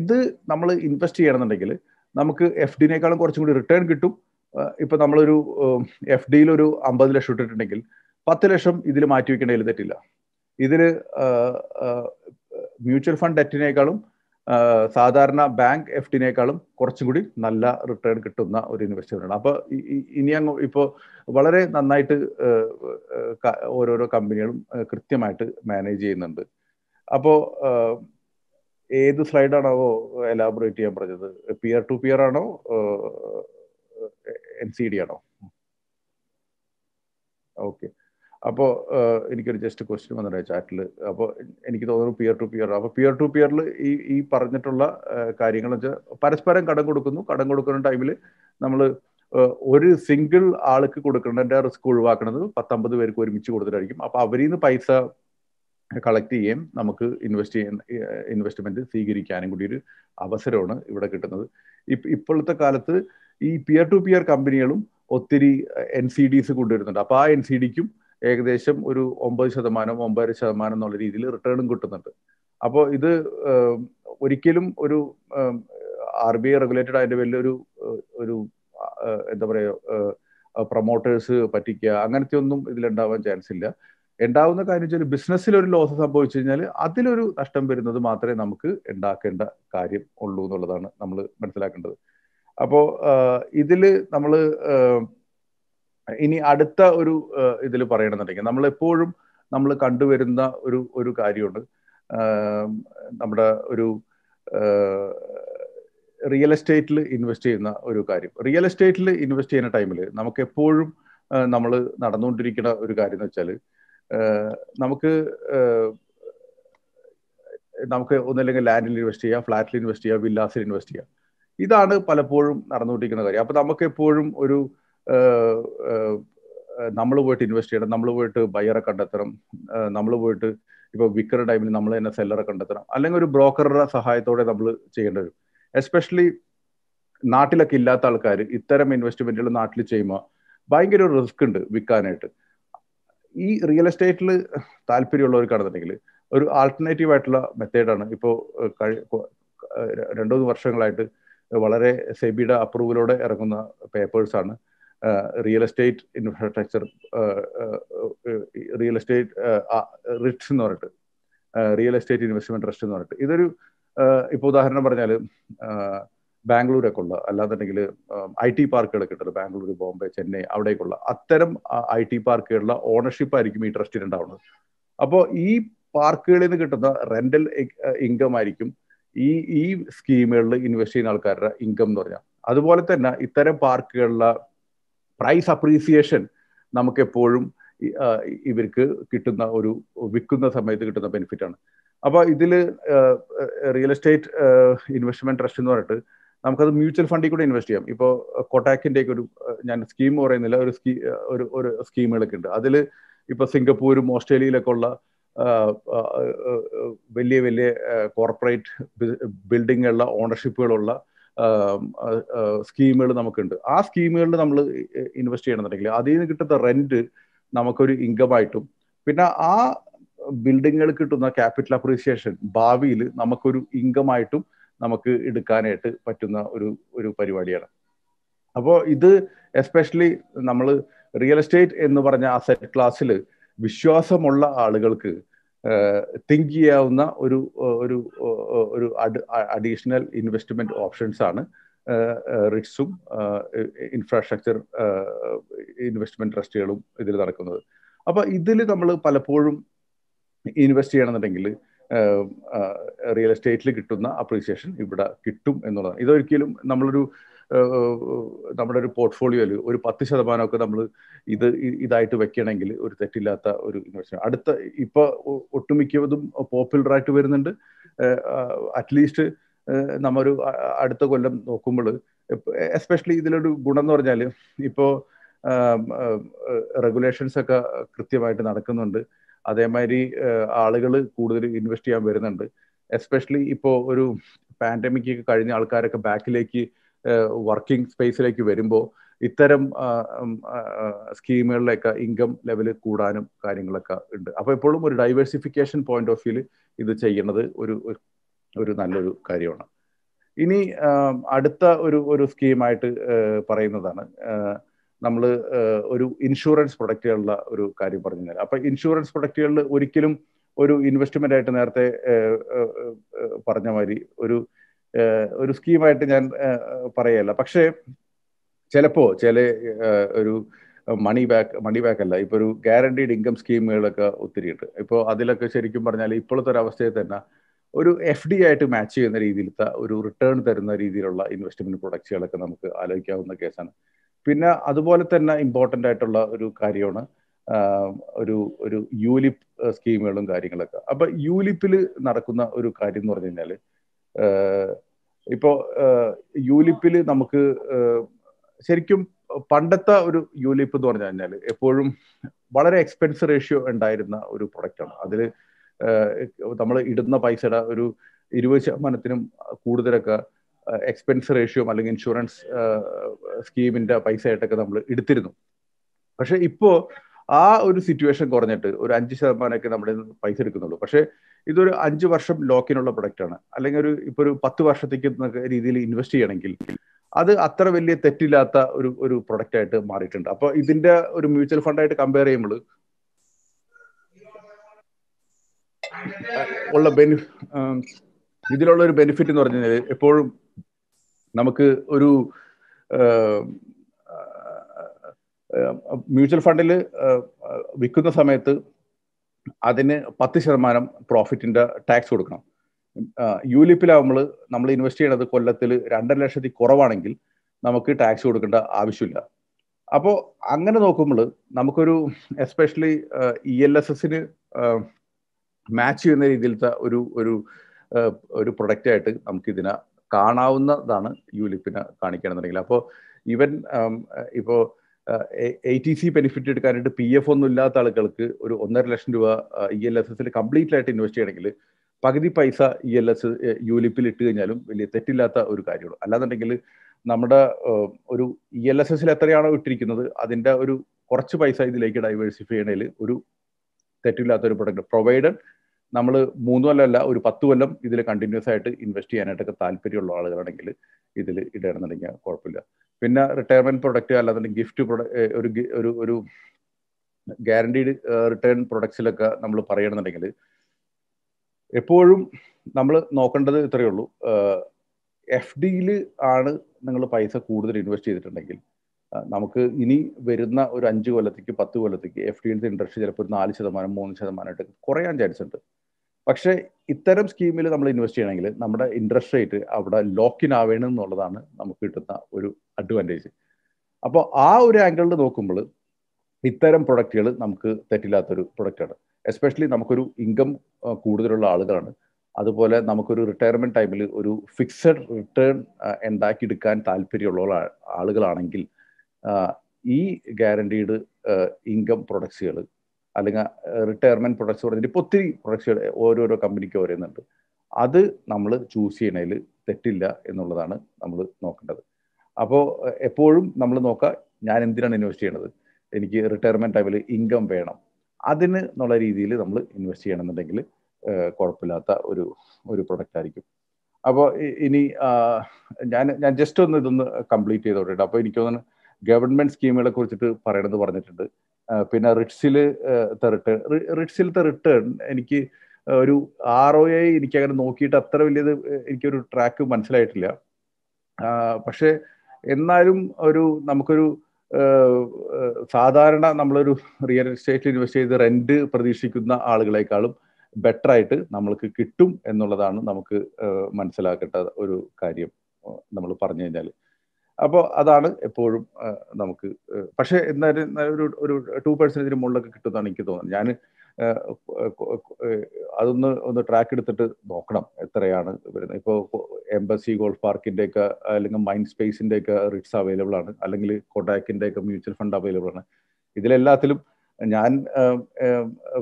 ഇത് നമ്മൾ ഇൻവെസ്റ്റ് ചെയ്യണമെന്നുണ്ടെങ്കിൽ നമുക്ക് എഫ് ഡിനേക്കാളും കുറച്ചും കൂടി റിട്ടേൺ കിട്ടും ഇപ്പൊ നമ്മളൊരു എഫ് ഡിയിൽ ഒരു അമ്പത് ലക്ഷം ഇട്ടിട്ടുണ്ടെങ്കിൽ പത്ത് ലക്ഷം ഇതിൽ മാറ്റി വെക്കേണ്ടതിൽ തെറ്റില്ല ഇതിൽ മ്യൂച്വൽ ഫണ്ട് ഡെറ്റിനേക്കാളും സാധാരണ ബാങ്ക് എഫ് ഡിനേക്കാളും കുറച്ചും കൂടി നല്ല റിട്ടേൺ കിട്ടുന്ന ഒരു ഇൻവെസ്റ്റ്മെന്റ് ആണ് അപ്പോൾ ഇനി അങ്ങ് ഇപ്പോൾ വളരെ നന്നായിട്ട് ഓരോരോ കമ്പനികളും കൃത്യമായിട്ട് മാനേജ് ചെയ്യുന്നുണ്ട് അപ്പോ ഏത് സ്ലൈഡാണാവോ എലാബറേറ്റ് ചെയ്യാൻ പറഞ്ഞത് പിയർ ടു പിയർ ആണോ എൻ സി ഡി ആണോ ഓക്കെ അപ്പോ എനിക്കൊരു ജസ്റ്റ് ക്വസ്റ്റ്യൻ വന്നിട്ടുണ്ട് ചാറ്റിൽ അപ്പോൾ എനിക്ക് തോന്നുന്നു പിയർ ടു പിയർ അപ്പോൾ പിയർ ടു പിയറിൽ ഈ ഈ പറഞ്ഞിട്ടുള്ള കാര്യങ്ങൾ വെച്ചാൽ പരസ്പരം കടം കൊടുക്കുന്നു കടം കൊടുക്കുന്ന ടൈമിൽ നമ്മൾ ഒരു സിംഗിൾ ആൾക്ക് കൊടുക്കേണ്ട റിസ്ക് ഒഴിവാക്കുന്നത് പത്തൊമ്പത് പേർക്ക് ഒരുമിച്ച് കൊടുത്തിട്ടായിരിക്കും അപ്പോൾ അവരിൽ നിന്ന് പൈസ കളക്ട് ചെയ്യുകയും നമുക്ക് ഇൻവെസ്റ്റ് ചെയ്യുന്ന ഇൻവെസ്റ്റ്മെന്റ് സ്വീകരിക്കാനും കൂടി ഒരു അവസരമാണ് ഇവിടെ കിട്ടുന്നത് ഇപ്പോഴത്തെ കാലത്ത് ഈ പിയർ ടു പിയർ കമ്പനികളും ഒത്തിരി എൻ സി ഡിസ് കൊണ്ടുവരുന്നുണ്ട് അപ്പോൾ ആ എൻ സി ഡിക്കും ഏകദേശം ഒരു ഒമ്പത് ശതമാനം ഒമ്പതര ശതമാനം എന്നുള്ള രീതിയിൽ റിട്ടേണും കിട്ടുന്നുണ്ട് അപ്പോൾ ഇത് ഒരിക്കലും ഒരു ആർ ബി ഐ റെഗുലേറ്റഡ് അതിൻ്റെ വലിയൊരു ഒരു എന്താ പറയുക പ്രൊമോട്ടേഴ്സ് പറ്റിക്കുക അങ്ങനത്തെ ഒന്നും ഇതിലുണ്ടാവാൻ ചാൻസ് ഇല്ല ഉണ്ടാവുന്ന കാര്യം വെച്ചാൽ ബിസിനസ്സിൽ ഒരു ലോസ് സംഭവിച്ചു കഴിഞ്ഞാൽ അതിലൊരു നഷ്ടം വരുന്നത് മാത്രമേ നമുക്ക് ഉണ്ടാക്കേണ്ട കാര്യം ഉള്ളൂ എന്നുള്ളതാണ് നമ്മൾ മനസ്സിലാക്കേണ്ടത് അപ്പോൾ ഇതിൽ നമ്മൾ ഇനി അടുത്ത ഒരു ഇതിൽ പറയണമെന്നുണ്ടെങ്കിൽ നമ്മൾ എപ്പോഴും നമ്മൾ കണ്ടുവരുന്ന ഒരു ഒരു കാര്യമുണ്ട് നമ്മുടെ ഒരു റിയൽ എസ്റ്റേറ്റിൽ ഇൻവെസ്റ്റ് ചെയ്യുന്ന ഒരു കാര്യം റിയൽ എസ്റ്റേറ്റിൽ ഇൻവെസ്റ്റ് ചെയ്യുന്ന ടൈമിൽ നമുക്ക് എപ്പോഴും നമ്മൾ നടന്നുകൊണ്ടിരിക്കുന്ന ഒരു കാര്യം എന്ന് വെച്ചാൽ നമുക്ക് നമുക്ക് ഒന്നല്ലെങ്കിൽ ലാൻഡിൽ ഇൻവെസ്റ്റ് ചെയ്യാം ഫ്ലാറ്റിൽ ഇൻവെസ്റ്റ് ചെയ്യാം വില്ലാസിൽ ഇൻവെസ്റ്റ് ചെയ്യാം ഇതാണ് പലപ്പോഴും നടന്നുകൊണ്ടിരിക്കുന്ന കാര്യം അപ്പോൾ നമുക്ക് എപ്പോഴും ഒരു നമ്മൾ പോയിട്ട് ഇൻവെസ്റ്റ് ചെയ്യണം നമ്മൾ പോയിട്ട് ബയറെ കണ്ടെത്തണം നമ്മൾ പോയിട്ട് ഇപ്പൊ വിൽക്കുന്ന ടൈമിൽ നമ്മൾ തന്നെ സെല്ലറെ കണ്ടെത്തണം അല്ലെങ്കിൽ ഒരു ബ്രോക്കറുടെ സഹായത്തോടെ നമ്മൾ ചെയ്യേണ്ടി വരും എസ്പെഷ്യലി നാട്ടിലൊക്കെ ഇല്ലാത്ത ആൾക്കാർ ഇത്തരം ഇൻവെസ്റ്റ്മെന്റുകൾ നാട്ടിൽ ചെയ്യുമ്പോൾ ഭയങ്കര ഒരു റിസ്ക് ഉണ്ട് വിൽക്കാനായിട്ട് ഈ റിയൽ എസ്റ്റേറ്റിൽ താല്പര്യമുള്ളവർക്കാണെന്നുണ്ടെങ്കിൽ ഒരു ആൾട്ടർനേറ്റീവ് ആയിട്ടുള്ള മെത്തേഡാണ് ഇപ്പോൾ രണ്ടു മൂന്ന് വർഷങ്ങളായിട്ട് വളരെ സെബിയുടെ അപ്രൂവലോടെ ഇറങ്ങുന്ന പേപ്പേഴ്സാണ് real estate infrastructure real estate REITs എന്ന് പറഞ്ഞിട്ട് റിയൽ എസ്റ്റേറ്റ് ഇൻവെസ്റ്റ്മെന്റ് ട്രസ്റ്റ് എന്ന് പറഞ്ഞിട്ട് ഇതൊരു ഇപ്പോൾ ഉദാഹരണം പറഞ്ഞാൽ ബാംഗ്ലൂരൊക്കെ ഉള്ള അല്ലാന്നുണ്ടെങ്കിൽ ഐ ടി പാർക്കുകളൊക്കെ ഉണ്ടല്ലോ ബാംഗ്ലൂർ ബോംബെ ചെന്നൈ അവിടേക്കുള്ള അത്തരം ഐ ടി പാർക്കുകളിലെ ഓണർഷിപ്പ് ആയിരിക്കും ഈ ട്രസ്റ്റിന് ഉണ്ടാവുന്നത് അപ്പോൾ ഈ പാർക്കുകളിൽ നിന്ന് കിട്ടുന്ന റെന്റൽ ഇൻകം ആയിരിക്കും ഈ ഈ സ്കീമുകളിൽ ഇൻവെസ്റ്റ് ചെയ്യുന്ന ആൾക്കാരുടെ ഇൻകം എന്ന് പറഞ്ഞാൽ അതുപോലെ തന്നെ ഇത്തരം പാർക്കുകളിലെ പ്രൈസ് അപ്രീസിയേഷൻ നമുക്കെപ്പോഴും ഇവർക്ക് കിട്ടുന്ന ഒരു വിൽക്കുന്ന സമയത്ത് കിട്ടുന്ന ബെനിഫിറ്റ് ആണ് അപ്പോൾ ഇതിൽ റിയൽ എസ്റ്റേറ്റ് ഇൻവെസ്റ്റ്മെന്റ് ട്രസ്റ്റ് എന്ന് പറഞ്ഞിട്ട് നമുക്കത് മ്യൂച്വൽ ഫണ്ടിൽ കൂടെ ഇൻവെസ്റ്റ് ചെയ്യാം ഇപ്പോൾ കൊട്ടാക്കിൻ്റെ ഒക്കെ ഒരു ഞാൻ സ്കീം പറയുന്നില്ല ഒരു സ്കീ ഒരു ഒരു സ്കീമുകളൊക്കെ ഉണ്ട് അതിൽ ഇപ്പോൾ സിംഗപ്പൂരും ഓസ്ട്രേലിയയിലൊക്കെ ഉള്ള വലിയ വലിയ കോർപ്പറേറ്റ് ബിൽഡിങ്ങുള്ള ഓണർഷിപ്പുകളുള്ള സ്കീമുകൾ നമുക്കുണ്ട് ആ സ്കീമുകളിൽ നമ്മൾ ഇൻവെസ്റ്റ് ചെയ്യണമെന്നുണ്ടെങ്കിൽ അതിൽ നിന്ന് കിട്ടുന്ന റെന്റ് നമുക്കൊരു ഇൻകമായിട്ടും പിന്നെ ആ ബിൽഡിങ്ങുകൾ കിട്ടുന്ന ക്യാപിറ്റൽ അപ്രീസിയേഷൻ ഭാവിയിൽ നമുക്കൊരു ഇൻകമായിട്ടും നമുക്ക് എടുക്കാനായിട്ട് പറ്റുന്ന ഒരു ഒരു പരിപാടിയാണ് അപ്പോൾ ഇത് എസ്പെഷ്യലി നമ്മൾ റിയൽ എസ്റ്റേറ്റ് എന്ന് പറഞ്ഞ അസറ്റ് ക്ലാസ്സിൽ വിശ്വാസമുള്ള ആളുകൾക്ക് തിങ്ക് ചെയ്യാവുന്ന ഒരു ഒരു ഒരു അഡീഷണൽ ഇൻവെസ്റ്റ്മെന്റ് ഓപ്ഷൻസ് ആണ് റിക്സും ഇൻഫ്രാസ്ട്രക്ചർ ഇൻവെസ്റ്റ്മെന്റ് ട്രസ്റ്റുകളും ഇതിൽ നടക്കുന്നത് അപ്പോൾ ഇതിൽ നമ്മൾ പലപ്പോഴും ഇൻവെസ്റ്റ് ചെയ്യണമെന്നുണ്ടെങ്കിൽ റിയൽ എസ്റ്റേറ്റിൽ കിട്ടുന്ന അപ്രീസിയേഷൻ ഇവിടെ കിട്ടും എന്നുള്ളതാണ് ഇതൊരിക്കലും നമ്മളൊരു നമ്മുടെ ഒരു പോർട്ട്ഫോളിയോയിൽ ഒരു പത്ത് ശതമാനമൊക്കെ നമ്മൾ ഇത് ഇതായിട്ട് വെക്കണമെങ്കിൽ ഒരു തെറ്റില്ലാത്ത ഒരു ഇൻവെസ്റ്റ്മെന്റ് അടുത്ത ഇപ്പൊ ഒട്ടുമിക്കതും പോപ്പുലറായിട്ട് വരുന്നുണ്ട് അറ്റ്ലീസ്റ്റ് നമ്മൊരു അടുത്ത കൊല്ലം നോക്കുമ്പോൾ എസ്പെഷ്യലി ഇതിലൊരു ഗുണം എന്ന് പറഞ്ഞാൽ ഇപ്പോ റെഗുലേഷൻസ് ഒക്കെ കൃത്യമായിട്ട് നടക്കുന്നുണ്ട് അതേമാതിരി ആളുകൾ കൂടുതൽ ഇൻവെസ്റ്റ് ചെയ്യാൻ വരുന്നുണ്ട് എസ്പെഷ്യലി ഇപ്പോൾ ഒരു പാൻഡമിക് ഒക്കെ കഴിഞ്ഞ ആൾക്കാരൊക്കെ ബാക്കിലേക്ക് വർക്കിംഗ് സ്പേസിലേക്ക് വരുമ്പോൾ ഇത്തരം സ്കീമുകളിലൊക്കെ ഇൻകം ലെവൽ കൂടാനും കാര്യങ്ങളൊക്കെ ഉണ്ട് അപ്പോൾ എപ്പോഴും ഒരു ഡൈവേഴ്സിഫിക്കേഷൻ പോയിന്റ് ഓഫ് വ്യൂല് ഇത് ചെയ്യുന്നത് ഒരു ഒരു നല്ലൊരു കാര്യമാണ് ഇനി അടുത്ത ഒരു ഒരു സ്കീമായിട്ട് പറയുന്നതാണ് നമ്മൾ ഒരു ഇൻഷുറൻസ് പ്രൊഡക്റ്റുകളുടെ ഒരു കാര്യം പറഞ്ഞു തരാം അപ്പൊ ഇൻഷുറൻസ് പ്രൊഡക്റ്റുകളിൽ ഒരിക്കലും ഒരു ഇൻവെസ്റ്റ്മെന്റ് ആയിട്ട് നേരത്തെ പറഞ്ഞ മാതിരി ഒരു ഒരു സ്കീമായിട്ട് ഞാൻ പറയല്ല പക്ഷേ ചിലപ്പോ ചില ഒരു മണി ബാക്ക് മണി ബാക്ക് അല്ല ഇപ്പൊ ഒരു ഗ്യാരണ്ടീഡ് ഇൻകം സ്കീമുകളൊക്കെ ഒത്തിരി ഉണ്ട് ഇപ്പോൾ അതിലൊക്കെ ശരിക്കും പറഞ്ഞാൽ ഇപ്പോഴത്തെ ഒരു അവസ്ഥയിൽ തന്നെ ഒരു എഫ് ഡി ആയിട്ട് മാച്ച് ചെയ്യുന്ന രീതിയിലത്തെ ഒരു റിട്ടേൺ തരുന്ന രീതിയിലുള്ള ഇൻവെസ്റ്റ്മെന്റ് പ്രൊഡക്റ്റുകളൊക്കെ നമുക്ക് ആലോചിക്കാവുന്ന കേസാണ് പിന്നെ അതുപോലെ തന്നെ ഇമ്പോർട്ടൻ്റ് ആയിട്ടുള്ള ഒരു കാര്യമാണ് ഒരു ഒരു യൂലിപ്പ് സ്കീമുകളും കാര്യങ്ങളൊക്കെ അപ്പൊ യൂലിപ്പിൽ നടക്കുന്ന ഒരു കാര്യം എന്ന് പറഞ്ഞു കഴിഞ്ഞാൽ ഇപ്പോ യൂലിപ്പിൽ നമുക്ക് ശരിക്കും പണ്ടത്തെ ഒരു യൂലിപ്പ് എന്ന് പറഞ്ഞു കഴിഞ്ഞാൽ എപ്പോഴും വളരെ എക്സ്പെൻസ് റേഷ്യോ ഉണ്ടായിരുന്ന ഒരു പ്രൊഡക്റ്റാണ് അതിൽ നമ്മൾ ഇടുന്ന പൈസയുടെ ഒരു ഇരുപത് ശതമാനത്തിനും കൂടുതലൊക്കെ എക്സ്പെൻസ് റേഷ്യോ അല്ലെങ്കിൽ ഇൻഷുറൻസ് സ്കീമിന്റെ പൈസ ആയിട്ടൊക്കെ നമ്മൾ എടുത്തിരുന്നു പക്ഷെ ഇപ്പോ ആ ഒരു സിറ്റുവേഷൻ കുറഞ്ഞിട്ട് ഒരു അഞ്ച് ശതമാനമൊക്കെ നമ്മുടെ പൈസ എടുക്കുന്നുള്ളൂ പക്ഷേ ഇതൊരു അഞ്ച് വർഷം ലോക്കിനുള്ള പ്രൊഡക്റ്റ് ആണ് അല്ലെങ്കിൽ ഒരു ഇപ്പൊ ഒരു പത്ത് വർഷത്തേക്ക് രീതിയിൽ ഇൻവെസ്റ്റ് ചെയ്യണമെങ്കിൽ അത് അത്ര വലിയ തെറ്റില്ലാത്ത ഒരു ഒരു പ്രൊഡക്റ്റ് ആയിട്ട് മാറിയിട്ടുണ്ട് അപ്പൊ ഇതിന്റെ ഒരു മ്യൂച്വൽ ഫണ്ടായിട്ട് കമ്പയർ ചെയ്യുമ്പോൾ ഉള്ള ബെനി ഇതിലുള്ള ഒരു ബെനിഫിറ്റ് എന്ന് പറഞ്ഞാൽ എപ്പോഴും നമുക്ക് ഒരു മ്യൂച്വൽ ഫണ്ടിൽ വിൽക്കുന്ന സമയത്ത് അതിന് പത്ത് ശതമാനം പ്രോഫിറ്റിൻ്റെ ടാക്സ് കൊടുക്കണം യുലിപ്പിലാവുമ്പോൾ നമ്മൾ ഇൻവെസ്റ്റ് ചെയ്യണത് കൊല്ലത്തിൽ രണ്ടര ലക്ഷത്തി കുറവാണെങ്കിൽ നമുക്ക് ടാക്സ് കൊടുക്കേണ്ട ആവശ്യമില്ല അപ്പോൾ അങ്ങനെ നോക്കുമ്പോൾ നമുക്കൊരു എസ്പെഷ്യലി ഇ എൽ എസ് എസിന് മാച്ച് ചെയ്യുന്ന രീതിയിലത്തെ ഒരു ഒരു ഒരു പ്രൊഡക്റ്റായിട്ട് നമുക്ക് ഇതിനെ കാണാവുന്നതാണ് യുലിപ്പിനെ കാണിക്കണമെന്നുണ്ടെങ്കിൽ അപ്പോൾ ഇവൻ ഇപ്പോൾ എ ടി സി ബെനിഫിറ്റ് എടുക്കാനായിട്ട് പി എഫ് ഒന്നും ഇല്ലാത്ത ആളുകൾക്ക് ഒരു ഒന്നര ലക്ഷം രൂപ ഇ എൽ എസ് എസിൽ കംപ്ലീറ്റ് ആയിട്ട് ഇൻവെസ്റ്റ് ചെയ്യണമെങ്കിൽ പകുതി പൈസ ഇ എൽ എസ് യുലിപ്പിൽ ഇട്ട് കഴിഞ്ഞാലും വലിയ തെറ്റില്ലാത്ത ഒരു കാര്യമുള്ളൂ അല്ലാന്നുണ്ടെങ്കിൽ നമ്മുടെ ഒരു ഇ എൽ എസ് എസിൽ എത്രയാണോ ഇട്ടിരിക്കുന്നത് അതിൻ്റെ ഒരു കുറച്ച് പൈസ ഇതിലേക്ക് ഡൈവേഴ്സിഫൈ ചെയ്യണേൽ ഒരു തെറ്റില്ലാത്ത ഒരു പ്രൊഡക്റ്റ് പ്രൊവൈഡഡ് നമ്മൾ മൂന്ന് കൊല്ലമല്ല ഒരു പത്ത് കൊല്ലം ഇതിൽ കണ്ടിന്യൂസ് ആയിട്ട് ഇൻവെസ്റ്റ് ചെയ്യാനായിട്ടൊക്കെ താല്പര്യമുള്ള ആളുകളാണെങ്കിൽ ഇതിൽ ഇടണമെന്നുണ്ടെങ്കിൽ കുഴപ്പമില്ല പിന്നെ റിട്ടയർമെന്റ് പ്രൊഡക്റ്റ് അല്ലാതെ ഗിഫ്റ്റ് ഒരു ഒരു ഒരു ഗ്യാരണ്ടീഡ് റിട്ടേൺ പ്രൊഡക്ട്സിലൊക്കെ നമ്മൾ പറയണമെന്നുണ്ടെങ്കിൽ എപ്പോഴും നമ്മൾ നോക്കേണ്ടത് ഇത്രയേ ഉള്ളൂ എഫ് ഡിയിൽ ആണ് നിങ്ങൾ പൈസ കൂടുതൽ ഇൻവെസ്റ്റ് ചെയ്തിട്ടുണ്ടെങ്കിൽ നമുക്ക് ഇനി വരുന്ന ഒരു അഞ്ച് കൊല്ലത്തേക്ക് പത്ത് കൊല്ലത്തേക്ക് എഫ് ഡിയിലത്തെ ഇൻട്രസ്റ്റ് ചിലപ്പോൾ ഒരു നാല് ശതമാനം മൂന്ന് ശതമാനമായിട്ട് കുറയാൻ ചാൻസ് ഉണ്ട് പക്ഷേ ഇത്തരം സ്കീമിൽ നമ്മൾ ഇൻവെസ്റ്റ് ചെയ്യണമെങ്കിൽ നമ്മുടെ ഇൻട്രസ്റ്റ് റേറ്റ് അവിടെ ലോക്കിൻ ആവേണം എന്നുള്ളതാണ് നമുക്ക് കിട്ടുന്ന ഒരു അഡ്വാൻറ്റേജ് അപ്പോൾ ആ ഒരു ആംഗിളിൽ നോക്കുമ്പോൾ ഇത്തരം പ്രൊഡക്റ്റുകൾ നമുക്ക് തെറ്റില്ലാത്തൊരു പ്രൊഡക്റ്റാണ് എസ്പെഷ്യലി നമുക്കൊരു ഇൻകം കൂടുതലുള്ള ആളുകളാണ് അതുപോലെ നമുക്കൊരു റിട്ടയർമെന്റ് ടൈമിൽ ഒരു ഫിക്സഡ് റിട്ടേൺ ഉണ്ടാക്കിയെടുക്കാൻ താല്പര്യമുള്ള ആളുകളാണെങ്കിൽ ഈ ഗ്യാരണ്ടീഡ് ഇൻകം പ്രൊഡക്ട്സുകൾ അല്ലെങ്കിൽ റിട്ടയർമെന്റ് പ്രൊഡക്ട്സ് പറഞ്ഞിട്ട് ഇപ്പോൾ ഒത്തിരി പ്രൊഡക്ട്സ് ഓരോരോ കമ്പനിക്ക് വരുന്നുണ്ട് അത് നമ്മൾ ചൂസ് ചെയ്യണതിൽ തെറ്റില്ല എന്നുള്ളതാണ് നമ്മൾ നോക്കേണ്ടത് അപ്പോൾ എപ്പോഴും നമ്മൾ നോക്കുക ഞാൻ എന്തിനാണ് ഇൻവെസ്റ്റ് ചെയ്യണത് എനിക്ക് റിട്ടയർമെന്റ് ടൈമിൽ ഇൻകം വേണം അതിന് എന്നുള്ള രീതിയിൽ നമ്മൾ ഇൻവെസ്റ്റ് ചെയ്യണമെന്നുണ്ടെങ്കിൽ കുഴപ്പമില്ലാത്ത ഒരു ഒരു പ്രൊഡക്റ്റ് ആയിരിക്കും അപ്പോൾ ഇനി ഞാൻ ഞാൻ ജസ്റ്റ് ഒന്ന് ഇതൊന്ന് കംപ്ലീറ്റ് ചെയ്തോട്ടെ അപ്പോൾ എനിക്ക് തോന്നുന്നു ഗവൺമെന്റ് സ്കീമുകളെ കുറിച്ചിട്ട് പറയണമെന്ന് പറഞ്ഞിട്ടുണ്ട് പിന്നെ റിട്സിൽ റിട്ടേൺ റിട്സിലത്തെ റിട്ടേൺ എനിക്ക് ഒരു ആർ ഒ എ എനിക്ക് അങ്ങനെ നോക്കിയിട്ട് അത്ര വലിയത് എനിക്കൊരു ട്രാക്ക് മനസ്സിലായിട്ടില്ല പക്ഷെ എന്നാലും ഒരു നമുക്കൊരു സാധാരണ നമ്മളൊരു റിയൽ എസ്റ്റേറ്റിൽ ഇൻവെസ്റ്റ് ചെയ്ത് റെന്റ് പ്രതീക്ഷിക്കുന്ന ആളുകളെക്കാളും ബെറ്റർ ആയിട്ട് നമ്മൾക്ക് കിട്ടും എന്നുള്ളതാണ് നമുക്ക് മനസ്സിലാക്കേണ്ട ഒരു കാര്യം നമ്മൾ പറഞ്ഞു കഴിഞ്ഞാൽ അപ്പോൾ അതാണ് എപ്പോഴും നമുക്ക് പക്ഷേ എന്നാലും ഒരു ഒരു ടു പെർസെൻറ്റിന് മുകളിലൊക്കെ കിട്ടുമെന്നാണ് എനിക്ക് തോന്നുന്നത് ഞാൻ അതൊന്ന് ഒന്ന് ട്രാക്ക് എടുത്തിട്ട് നോക്കണം എത്രയാണ് വരുന്നത് ഇപ്പോൾ എംബസി ഗോൾഫ് പാർക്കിൻ്റെയൊക്കെ ഒക്കെ അല്ലെങ്കിൽ മൈൻഡ് സ്പേസിൻ്റെ ഒക്കെ റിട്സ് അവൈലബിൾ ആണ് അല്ലെങ്കിൽ കൊടാക്കിൻ്റെ ഒക്കെ മ്യൂച്വൽ ഫണ്ട് അവൈലബിൾ ആണ് ഇതിലെല്ലാത്തിലും ഞാൻ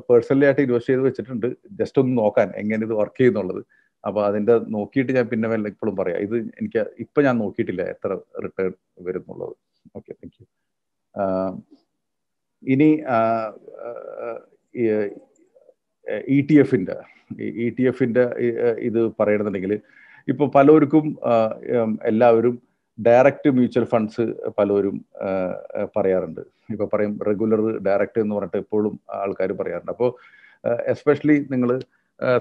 പേഴ്സണലി ആയിട്ട് ഇൻവെസ്റ്റ് ചെയ്ത് വെച്ചിട്ടുണ്ട് ജസ്റ്റ് ഒന്ന് നോക്കാൻ എങ്ങനെ ഇത് വർക്ക് ചെയ്യുന്നുള്ളത് അപ്പൊ അതിന്റെ നോക്കിയിട്ട് ഞാൻ പിന്നെ വല്ല ഇപ്പോഴും പറയാം ഇത് എനിക്ക് ഇപ്പൊ ഞാൻ നോക്കിയിട്ടില്ല എത്ര റിട്ടേൺ വരുന്നുള്ളത് ഓക്കെ താങ്ക് യു ഇനി ഇ ടി എഫിന്റെ ഇ ടി എഫിന്റെ ഇത് പറയണമെന്നുണ്ടെങ്കിൽ ഇപ്പൊ പലർക്കും എല്ലാവരും ഡയറക്റ്റ് മ്യൂച്വൽ ഫണ്ട്സ് പലരും പറയാറുണ്ട് ഇപ്പൊ പറയും റെഗുലർ ഡയറക്റ്റ് എന്ന് പറഞ്ഞിട്ട് എപ്പോഴും ആൾക്കാർ പറയാറുണ്ട് അപ്പോൾ എസ്പെഷ്യലി നിങ്ങൾ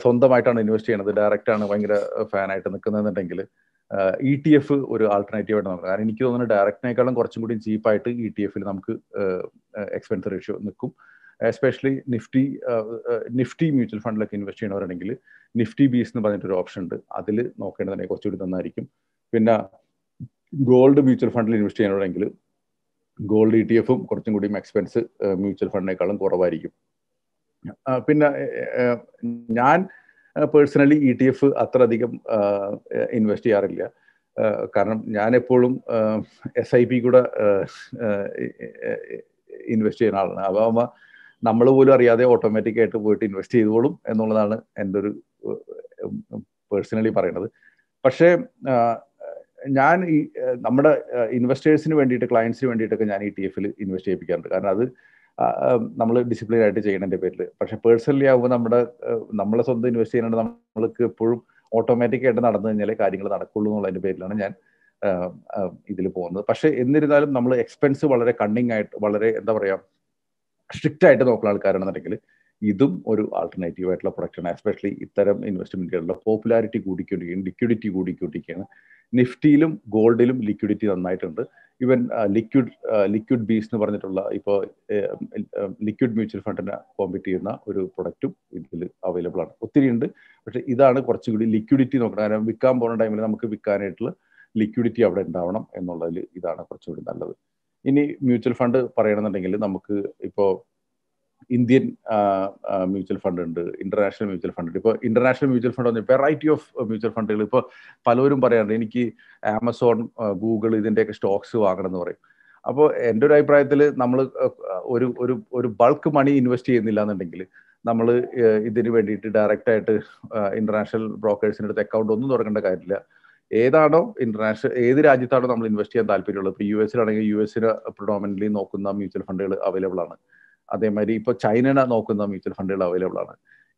സ്വന്തമായിട്ടാണ് ഇൻവെസ്റ്റ് ചെയ്യണത് ഡയറക്റ്റ് ആണ് ഭയങ്കര ഫാനായിട്ട് നിൽക്കുന്നതെന്നുണ്ടെങ്കിൽ ഇ ടി എഫ് ഒരു ആൾട്ടർനേറ്റീവ് ആയിട്ട് നോക്കാം കാരണം എനിക്ക് തോന്നുന്നു ഡയറക്റ്റിനേക്കാളും കുറച്ചും കൂടി ചീപ്പായിട്ട് ഇ ടി എഫിൽ നമുക്ക് എക്സ്പെൻസ് റേഷ്യോ നിൽക്കും എസ്പെഷ്യലി നിഫ്റ്റി നിഫ്റ്റി മ്യൂച്വൽ ഫണ്ടിലൊക്കെ ഇൻവെസ്റ്റ് ചെയ്യണവരാണെങ്കിൽ നിഫ്റ്റി ബീസ് എന്ന് പറഞ്ഞിട്ടൊരു ഓപ്ഷൻ ഉണ്ട് അതിൽ നോക്കേണ്ടത് കുറച്ചുകൂടി നന്നായിരിക്കും പിന്നെ ഗോൾഡ് മ്യൂച്വൽ ഫണ്ടിൽ ഇൻവെസ്റ്റ് ചെയ്യണവരാണെങ്കിൽ ഗോൾഡ് ഇ ടി എഫും കുറച്ചും കൂടി എക്സ്പെൻസ് മ്യൂച്വൽ ഫണ്ടിനേക്കാളും കുറവായിരിക്കും പിന്നെ ഞാൻ പേഴ്സണലി ഇ ടി എഫ് അത്ര അധികം ഇൻവെസ്റ്റ് ചെയ്യാറില്ല കാരണം ഞാൻ എപ്പോഴും എസ് ഐ പി കൂടെ ഇൻവെസ്റ്റ് ചെയ്യുന്ന ആളാണ് അതാകുമ്പോൾ നമ്മൾ പോലും അറിയാതെ ഓട്ടോമാറ്റിക് ആയിട്ട് പോയിട്ട് ഇൻവെസ്റ്റ് ചെയ്തോളും എന്നുള്ളതാണ് എൻ്റെ ഒരു പേഴ്സണലി പറയുന്നത് പക്ഷേ ഞാൻ ഈ നമ്മുടെ ഇൻവെസ്റ്റേഴ്സിന് വേണ്ടിയിട്ട് ക്ലയൻസിന് വേണ്ടിയിട്ടൊക്കെ ഞാൻ ഇ ടി എഫിൽ ഇൻവെസ്റ്റ് ചെയ്യിപ്പിക്കാറുണ്ട് കാരണം അത് നമ്മൾ ഡിസിപ്ലിൻ ആയിട്ട് ചെയ്യണതിന്റെ പേരിൽ പക്ഷെ പേഴ്സണലി ആകുമ്പോൾ നമ്മുടെ നമ്മളെ സ്വന്തം ഇൻവെസ്റ്റ് ചെയ്യുന്നുണ്ട് നമ്മൾക്ക് എപ്പോഴും ഓട്ടോമാറ്റിക് ആയിട്ട് നടന്നു കഴിഞ്ഞാലേ കാര്യങ്ങൾ നടക്കുള്ളൂ എന്നുള്ളതിന്റെ പേരിലാണ് ഞാൻ ഇതിൽ പോകുന്നത് പക്ഷെ എന്നിരുന്നാലും നമ്മൾ എക്സ്പെൻസ് വളരെ കണ്ണിങ് ആയിട്ട് വളരെ എന്താ പറയാ സ്ട്രിക്റ്റ് ആയിട്ട് നോക്കുന്ന ആൾക്കാരാണെന്നുണ്ടെങ്കിൽ ഇതും ഒരു ആൾട്ടർനേറ്റീവ് ആയിട്ടുള്ള പ്രൊഡക്റ്റ് ആണ് എസ്പെഷ്യലി ഇത്തരം ഇൻവെസ്റ്റ്മെന്റുകളുടെ പോപ്പുലാരിറ്റി കൂടിക്കൊണ്ടിരിക്കുകയാണ് ലിക്വിഡിറ്റി കൂടിക്കൊണ്ടിരിക്കുകയാണ് നിഫ്റ്റിയിലും ഗോൾഡിലും ലിക്വിഡിറ്റി നന്നായിട്ടുണ്ട് ഈവൻ ലിക്വിഡ് ലിക്വിഡ് ബീസ് എന്ന് പറഞ്ഞിട്ടുള്ള ഇപ്പോൾ ലിക്വിഡ് മ്യൂച്വൽ ഫണ്ടിനെ കോമ്പീറ്റ് ചെയ്യുന്ന ഒരു പ്രൊഡക്റ്റും ഇതിൽ അവൈലബിൾ ആണ് ഒത്തിരി ഉണ്ട് പക്ഷേ ഇതാണ് കുറച്ചുകൂടി ലിക്വിഡിറ്റി നോക്കണം കാരണം വിൽക്കാൻ പോകുന്ന ടൈമിൽ നമുക്ക് വിൽക്കാനായിട്ടുള്ള ലിക്വിഡിറ്റി അവിടെ ഉണ്ടാവണം എന്നുള്ളതിൽ ഇതാണ് കുറച്ചുകൂടി നല്ലത് ഇനി മ്യൂച്വൽ ഫണ്ട് പറയണമെന്നുണ്ടെങ്കിൽ നമുക്ക് ഇപ്പോൾ ഇന്ത്യൻ മ്യൂച്വൽ ഫണ്ട് ഉണ്ട് ഇന്റർനാഷണൽ മ്യൂച്വൽ ഫണ്ട് ഉണ്ട് ഇപ്പോൾ ഇന്റർനാഷണൽ മ്യൂച്വൽ ഫണ്ട് വന്നു വെറൈറ്റി ഓഫ് മ്യൂച്വൽ ഫണ്ടുകൾ ഇപ്പോൾ പലരും പറയാറുണ്ട് എനിക്ക് ആമസോൺ ഗൂഗിൾ ഇതിൻ്റെയൊക്കെ സ്റ്റോക്സ് വാങ്ങണം എന്ന് പറയും അപ്പോൾ എൻ്റെ ഒരു അഭിപ്രായത്തിൽ നമ്മൾ ഒരു ഒരു ഒരു ബൾക്ക് മണി ഇൻവെസ്റ്റ് ചെയ്യുന്നില്ല എന്നുണ്ടെങ്കിൽ നമ്മൾ ഇതിന് വേണ്ടിയിട്ട് ഡയറക്റ്റായിട്ട് ഇന്റർനാഷണൽ ബ്രോക്കേഴ്സിൻ്റെ അടുത്ത് അക്കൗണ്ട് ഒന്നും തുറക്കേണ്ട കാര്യമില്ല ഏതാണോ ഇന്റർനാഷണൽ ഏത് രാജ്യത്താണോ നമ്മൾ ഇൻവെസ്റ്റ് ചെയ്യാൻ താല്പര്യമുള്ളത് ഇപ്പോൾ യു എസിലാണെങ്കിൽ യു എസിന് പ്രൊഡോമിനലി നോക്കുന്ന മ്യൂച്വൽ ഫണ്ടുകൾ അവൈലബിൾ ആണ് അതേമാതിരി ഇപ്പോൾ ചൈനനെ നോക്കുന്ന മ്യൂച്വൽ ഫണ്ടുകൾ അവൈലബിൾ ആണ്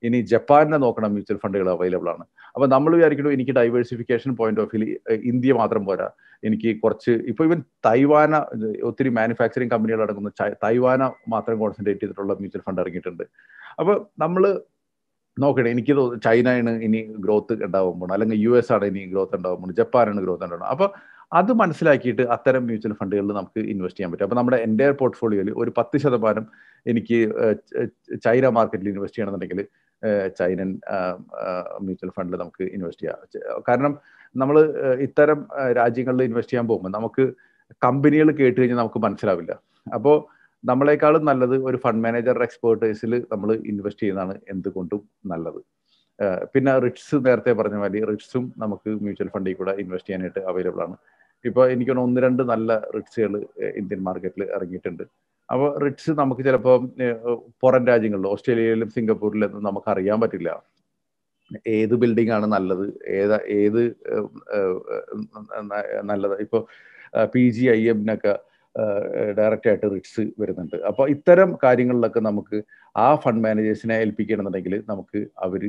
ഇനി ജപ്പാനെ നോക്കണ മ്യൂച്വൽ ഫണ്ടുകൾ അവൈലബിൾ ആണ് അപ്പോൾ നമ്മൾ വിചാരിക്കുന്നു എനിക്ക് diversification point of view India മാത്രം പോരാ എനിക്ക് കുറച്ച് ഇപ്പോൾ ഇവൻ തൈവാന ഒത്തിരി മാനുഫാക്ചറിങ് കമ്പനികൾ അടങ്ങുന്ന തൈവാന മാത്രം കോൺസെൻട്രേറ്റ് ചെയ്തിട്ടുള്ള മ്യൂച്വൽ ഫണ്ട് ഇറങ്ങിയിട്ടുണ്ട് അപ്പോൾ നമ്മൾ നോക്കണേ എനിക്ക് ചൈനയാണ് ഇനി ഗ്രോത്ത് ഉണ്ടാവുമ്പോൾ അല്ലെങ്കിൽ യു എസ് ആണ് ഇനി ഗ്രോത്ത് ഉണ്ടാവുമ്പോൾ ജപ്പാനാണ് ഗ്രോത്ത് ഉണ്ടാവുന്നത് അപ്പോൾ അത് മനസ്സിലാക്കിയിട്ട് അത്തരം മ്യൂച്വൽ ഫണ്ടുകളിൽ നമുക്ക് ഇൻവെസ്റ്റ് ചെയ്യാൻ പറ്റും അപ്പൊ നമ്മുടെ എൻ്റെ പോർട്ട്ഫോളിയോയിൽ ഒരു പത്ത് ശതമാനം എനിക്ക് ചൈന മാർക്കറ്റിൽ ഇൻവെസ്റ്റ് ചെയ്യണമെന്നുണ്ടെങ്കിൽ ചൈനൻ മ്യൂച്വൽ ഫണ്ടിൽ നമുക്ക് ഇൻവെസ്റ്റ് ചെയ്യാം കാരണം നമ്മൾ ഇത്തരം രാജ്യങ്ങളിൽ ഇൻവെസ്റ്റ് ചെയ്യാൻ പോകുമ്പോൾ നമുക്ക് കമ്പനികൾ കേട്ട് കഴിഞ്ഞാൽ നമുക്ക് മനസ്സിലാവില്ല അപ്പോൾ നമ്മളെക്കാളും നല്ലത് ഒരു ഫണ്ട് മാനേജർ എക്സ്പേർട്ടേഴ്സിൽ നമ്മൾ ഇൻവെസ്റ്റ് ചെയ്യുന്നതാണ് എന്തുകൊണ്ടും നല്ലത് പിന്നെ റിട്സ് നേരത്തെ പറഞ്ഞ മാതിരി റിട്സും നമുക്ക് മ്യൂച്വൽ ഫണ്ടിൽ കൂടെ ഇൻവെസ്റ്റ് ചെയ്യാനായിട്ട് അവൈലബിൾ ആണ് ഇപ്പോൾ എനിക്ക് ഒന്ന് രണ്ട് നല്ല റിട്സുകൾ ഇന്ത്യൻ മാർക്കറ്റിൽ ഇറങ്ങിയിട്ടുണ്ട് അപ്പോൾ റിട്സ് നമുക്ക് ചിലപ്പോൾ പുറം രാജ്യങ്ങളിൽ ഓസ്ട്രേലിയയിലും സിംഗപ്പൂരിലും നമുക്ക് അറിയാൻ പറ്റില്ല ഏത് ബിൽഡിംഗ് ആണ് നല്ലത് ഏതാ ഏത് നല്ലത് ഇപ്പോൾ പി ജി ഐ എമ്മിനൊക്കെ ഡയറക്റ്റായിട്ട് റിക്സ് വരുന്നുണ്ട് അപ്പോൾ ഇത്തരം കാര്യങ്ങളിലൊക്കെ നമുക്ക് ആ ഫണ്ട് മാനേജേഴ്സിനെ ഏൽപ്പിക്കണമെന്നുണ്ടെങ്കിൽ നമുക്ക് അവർ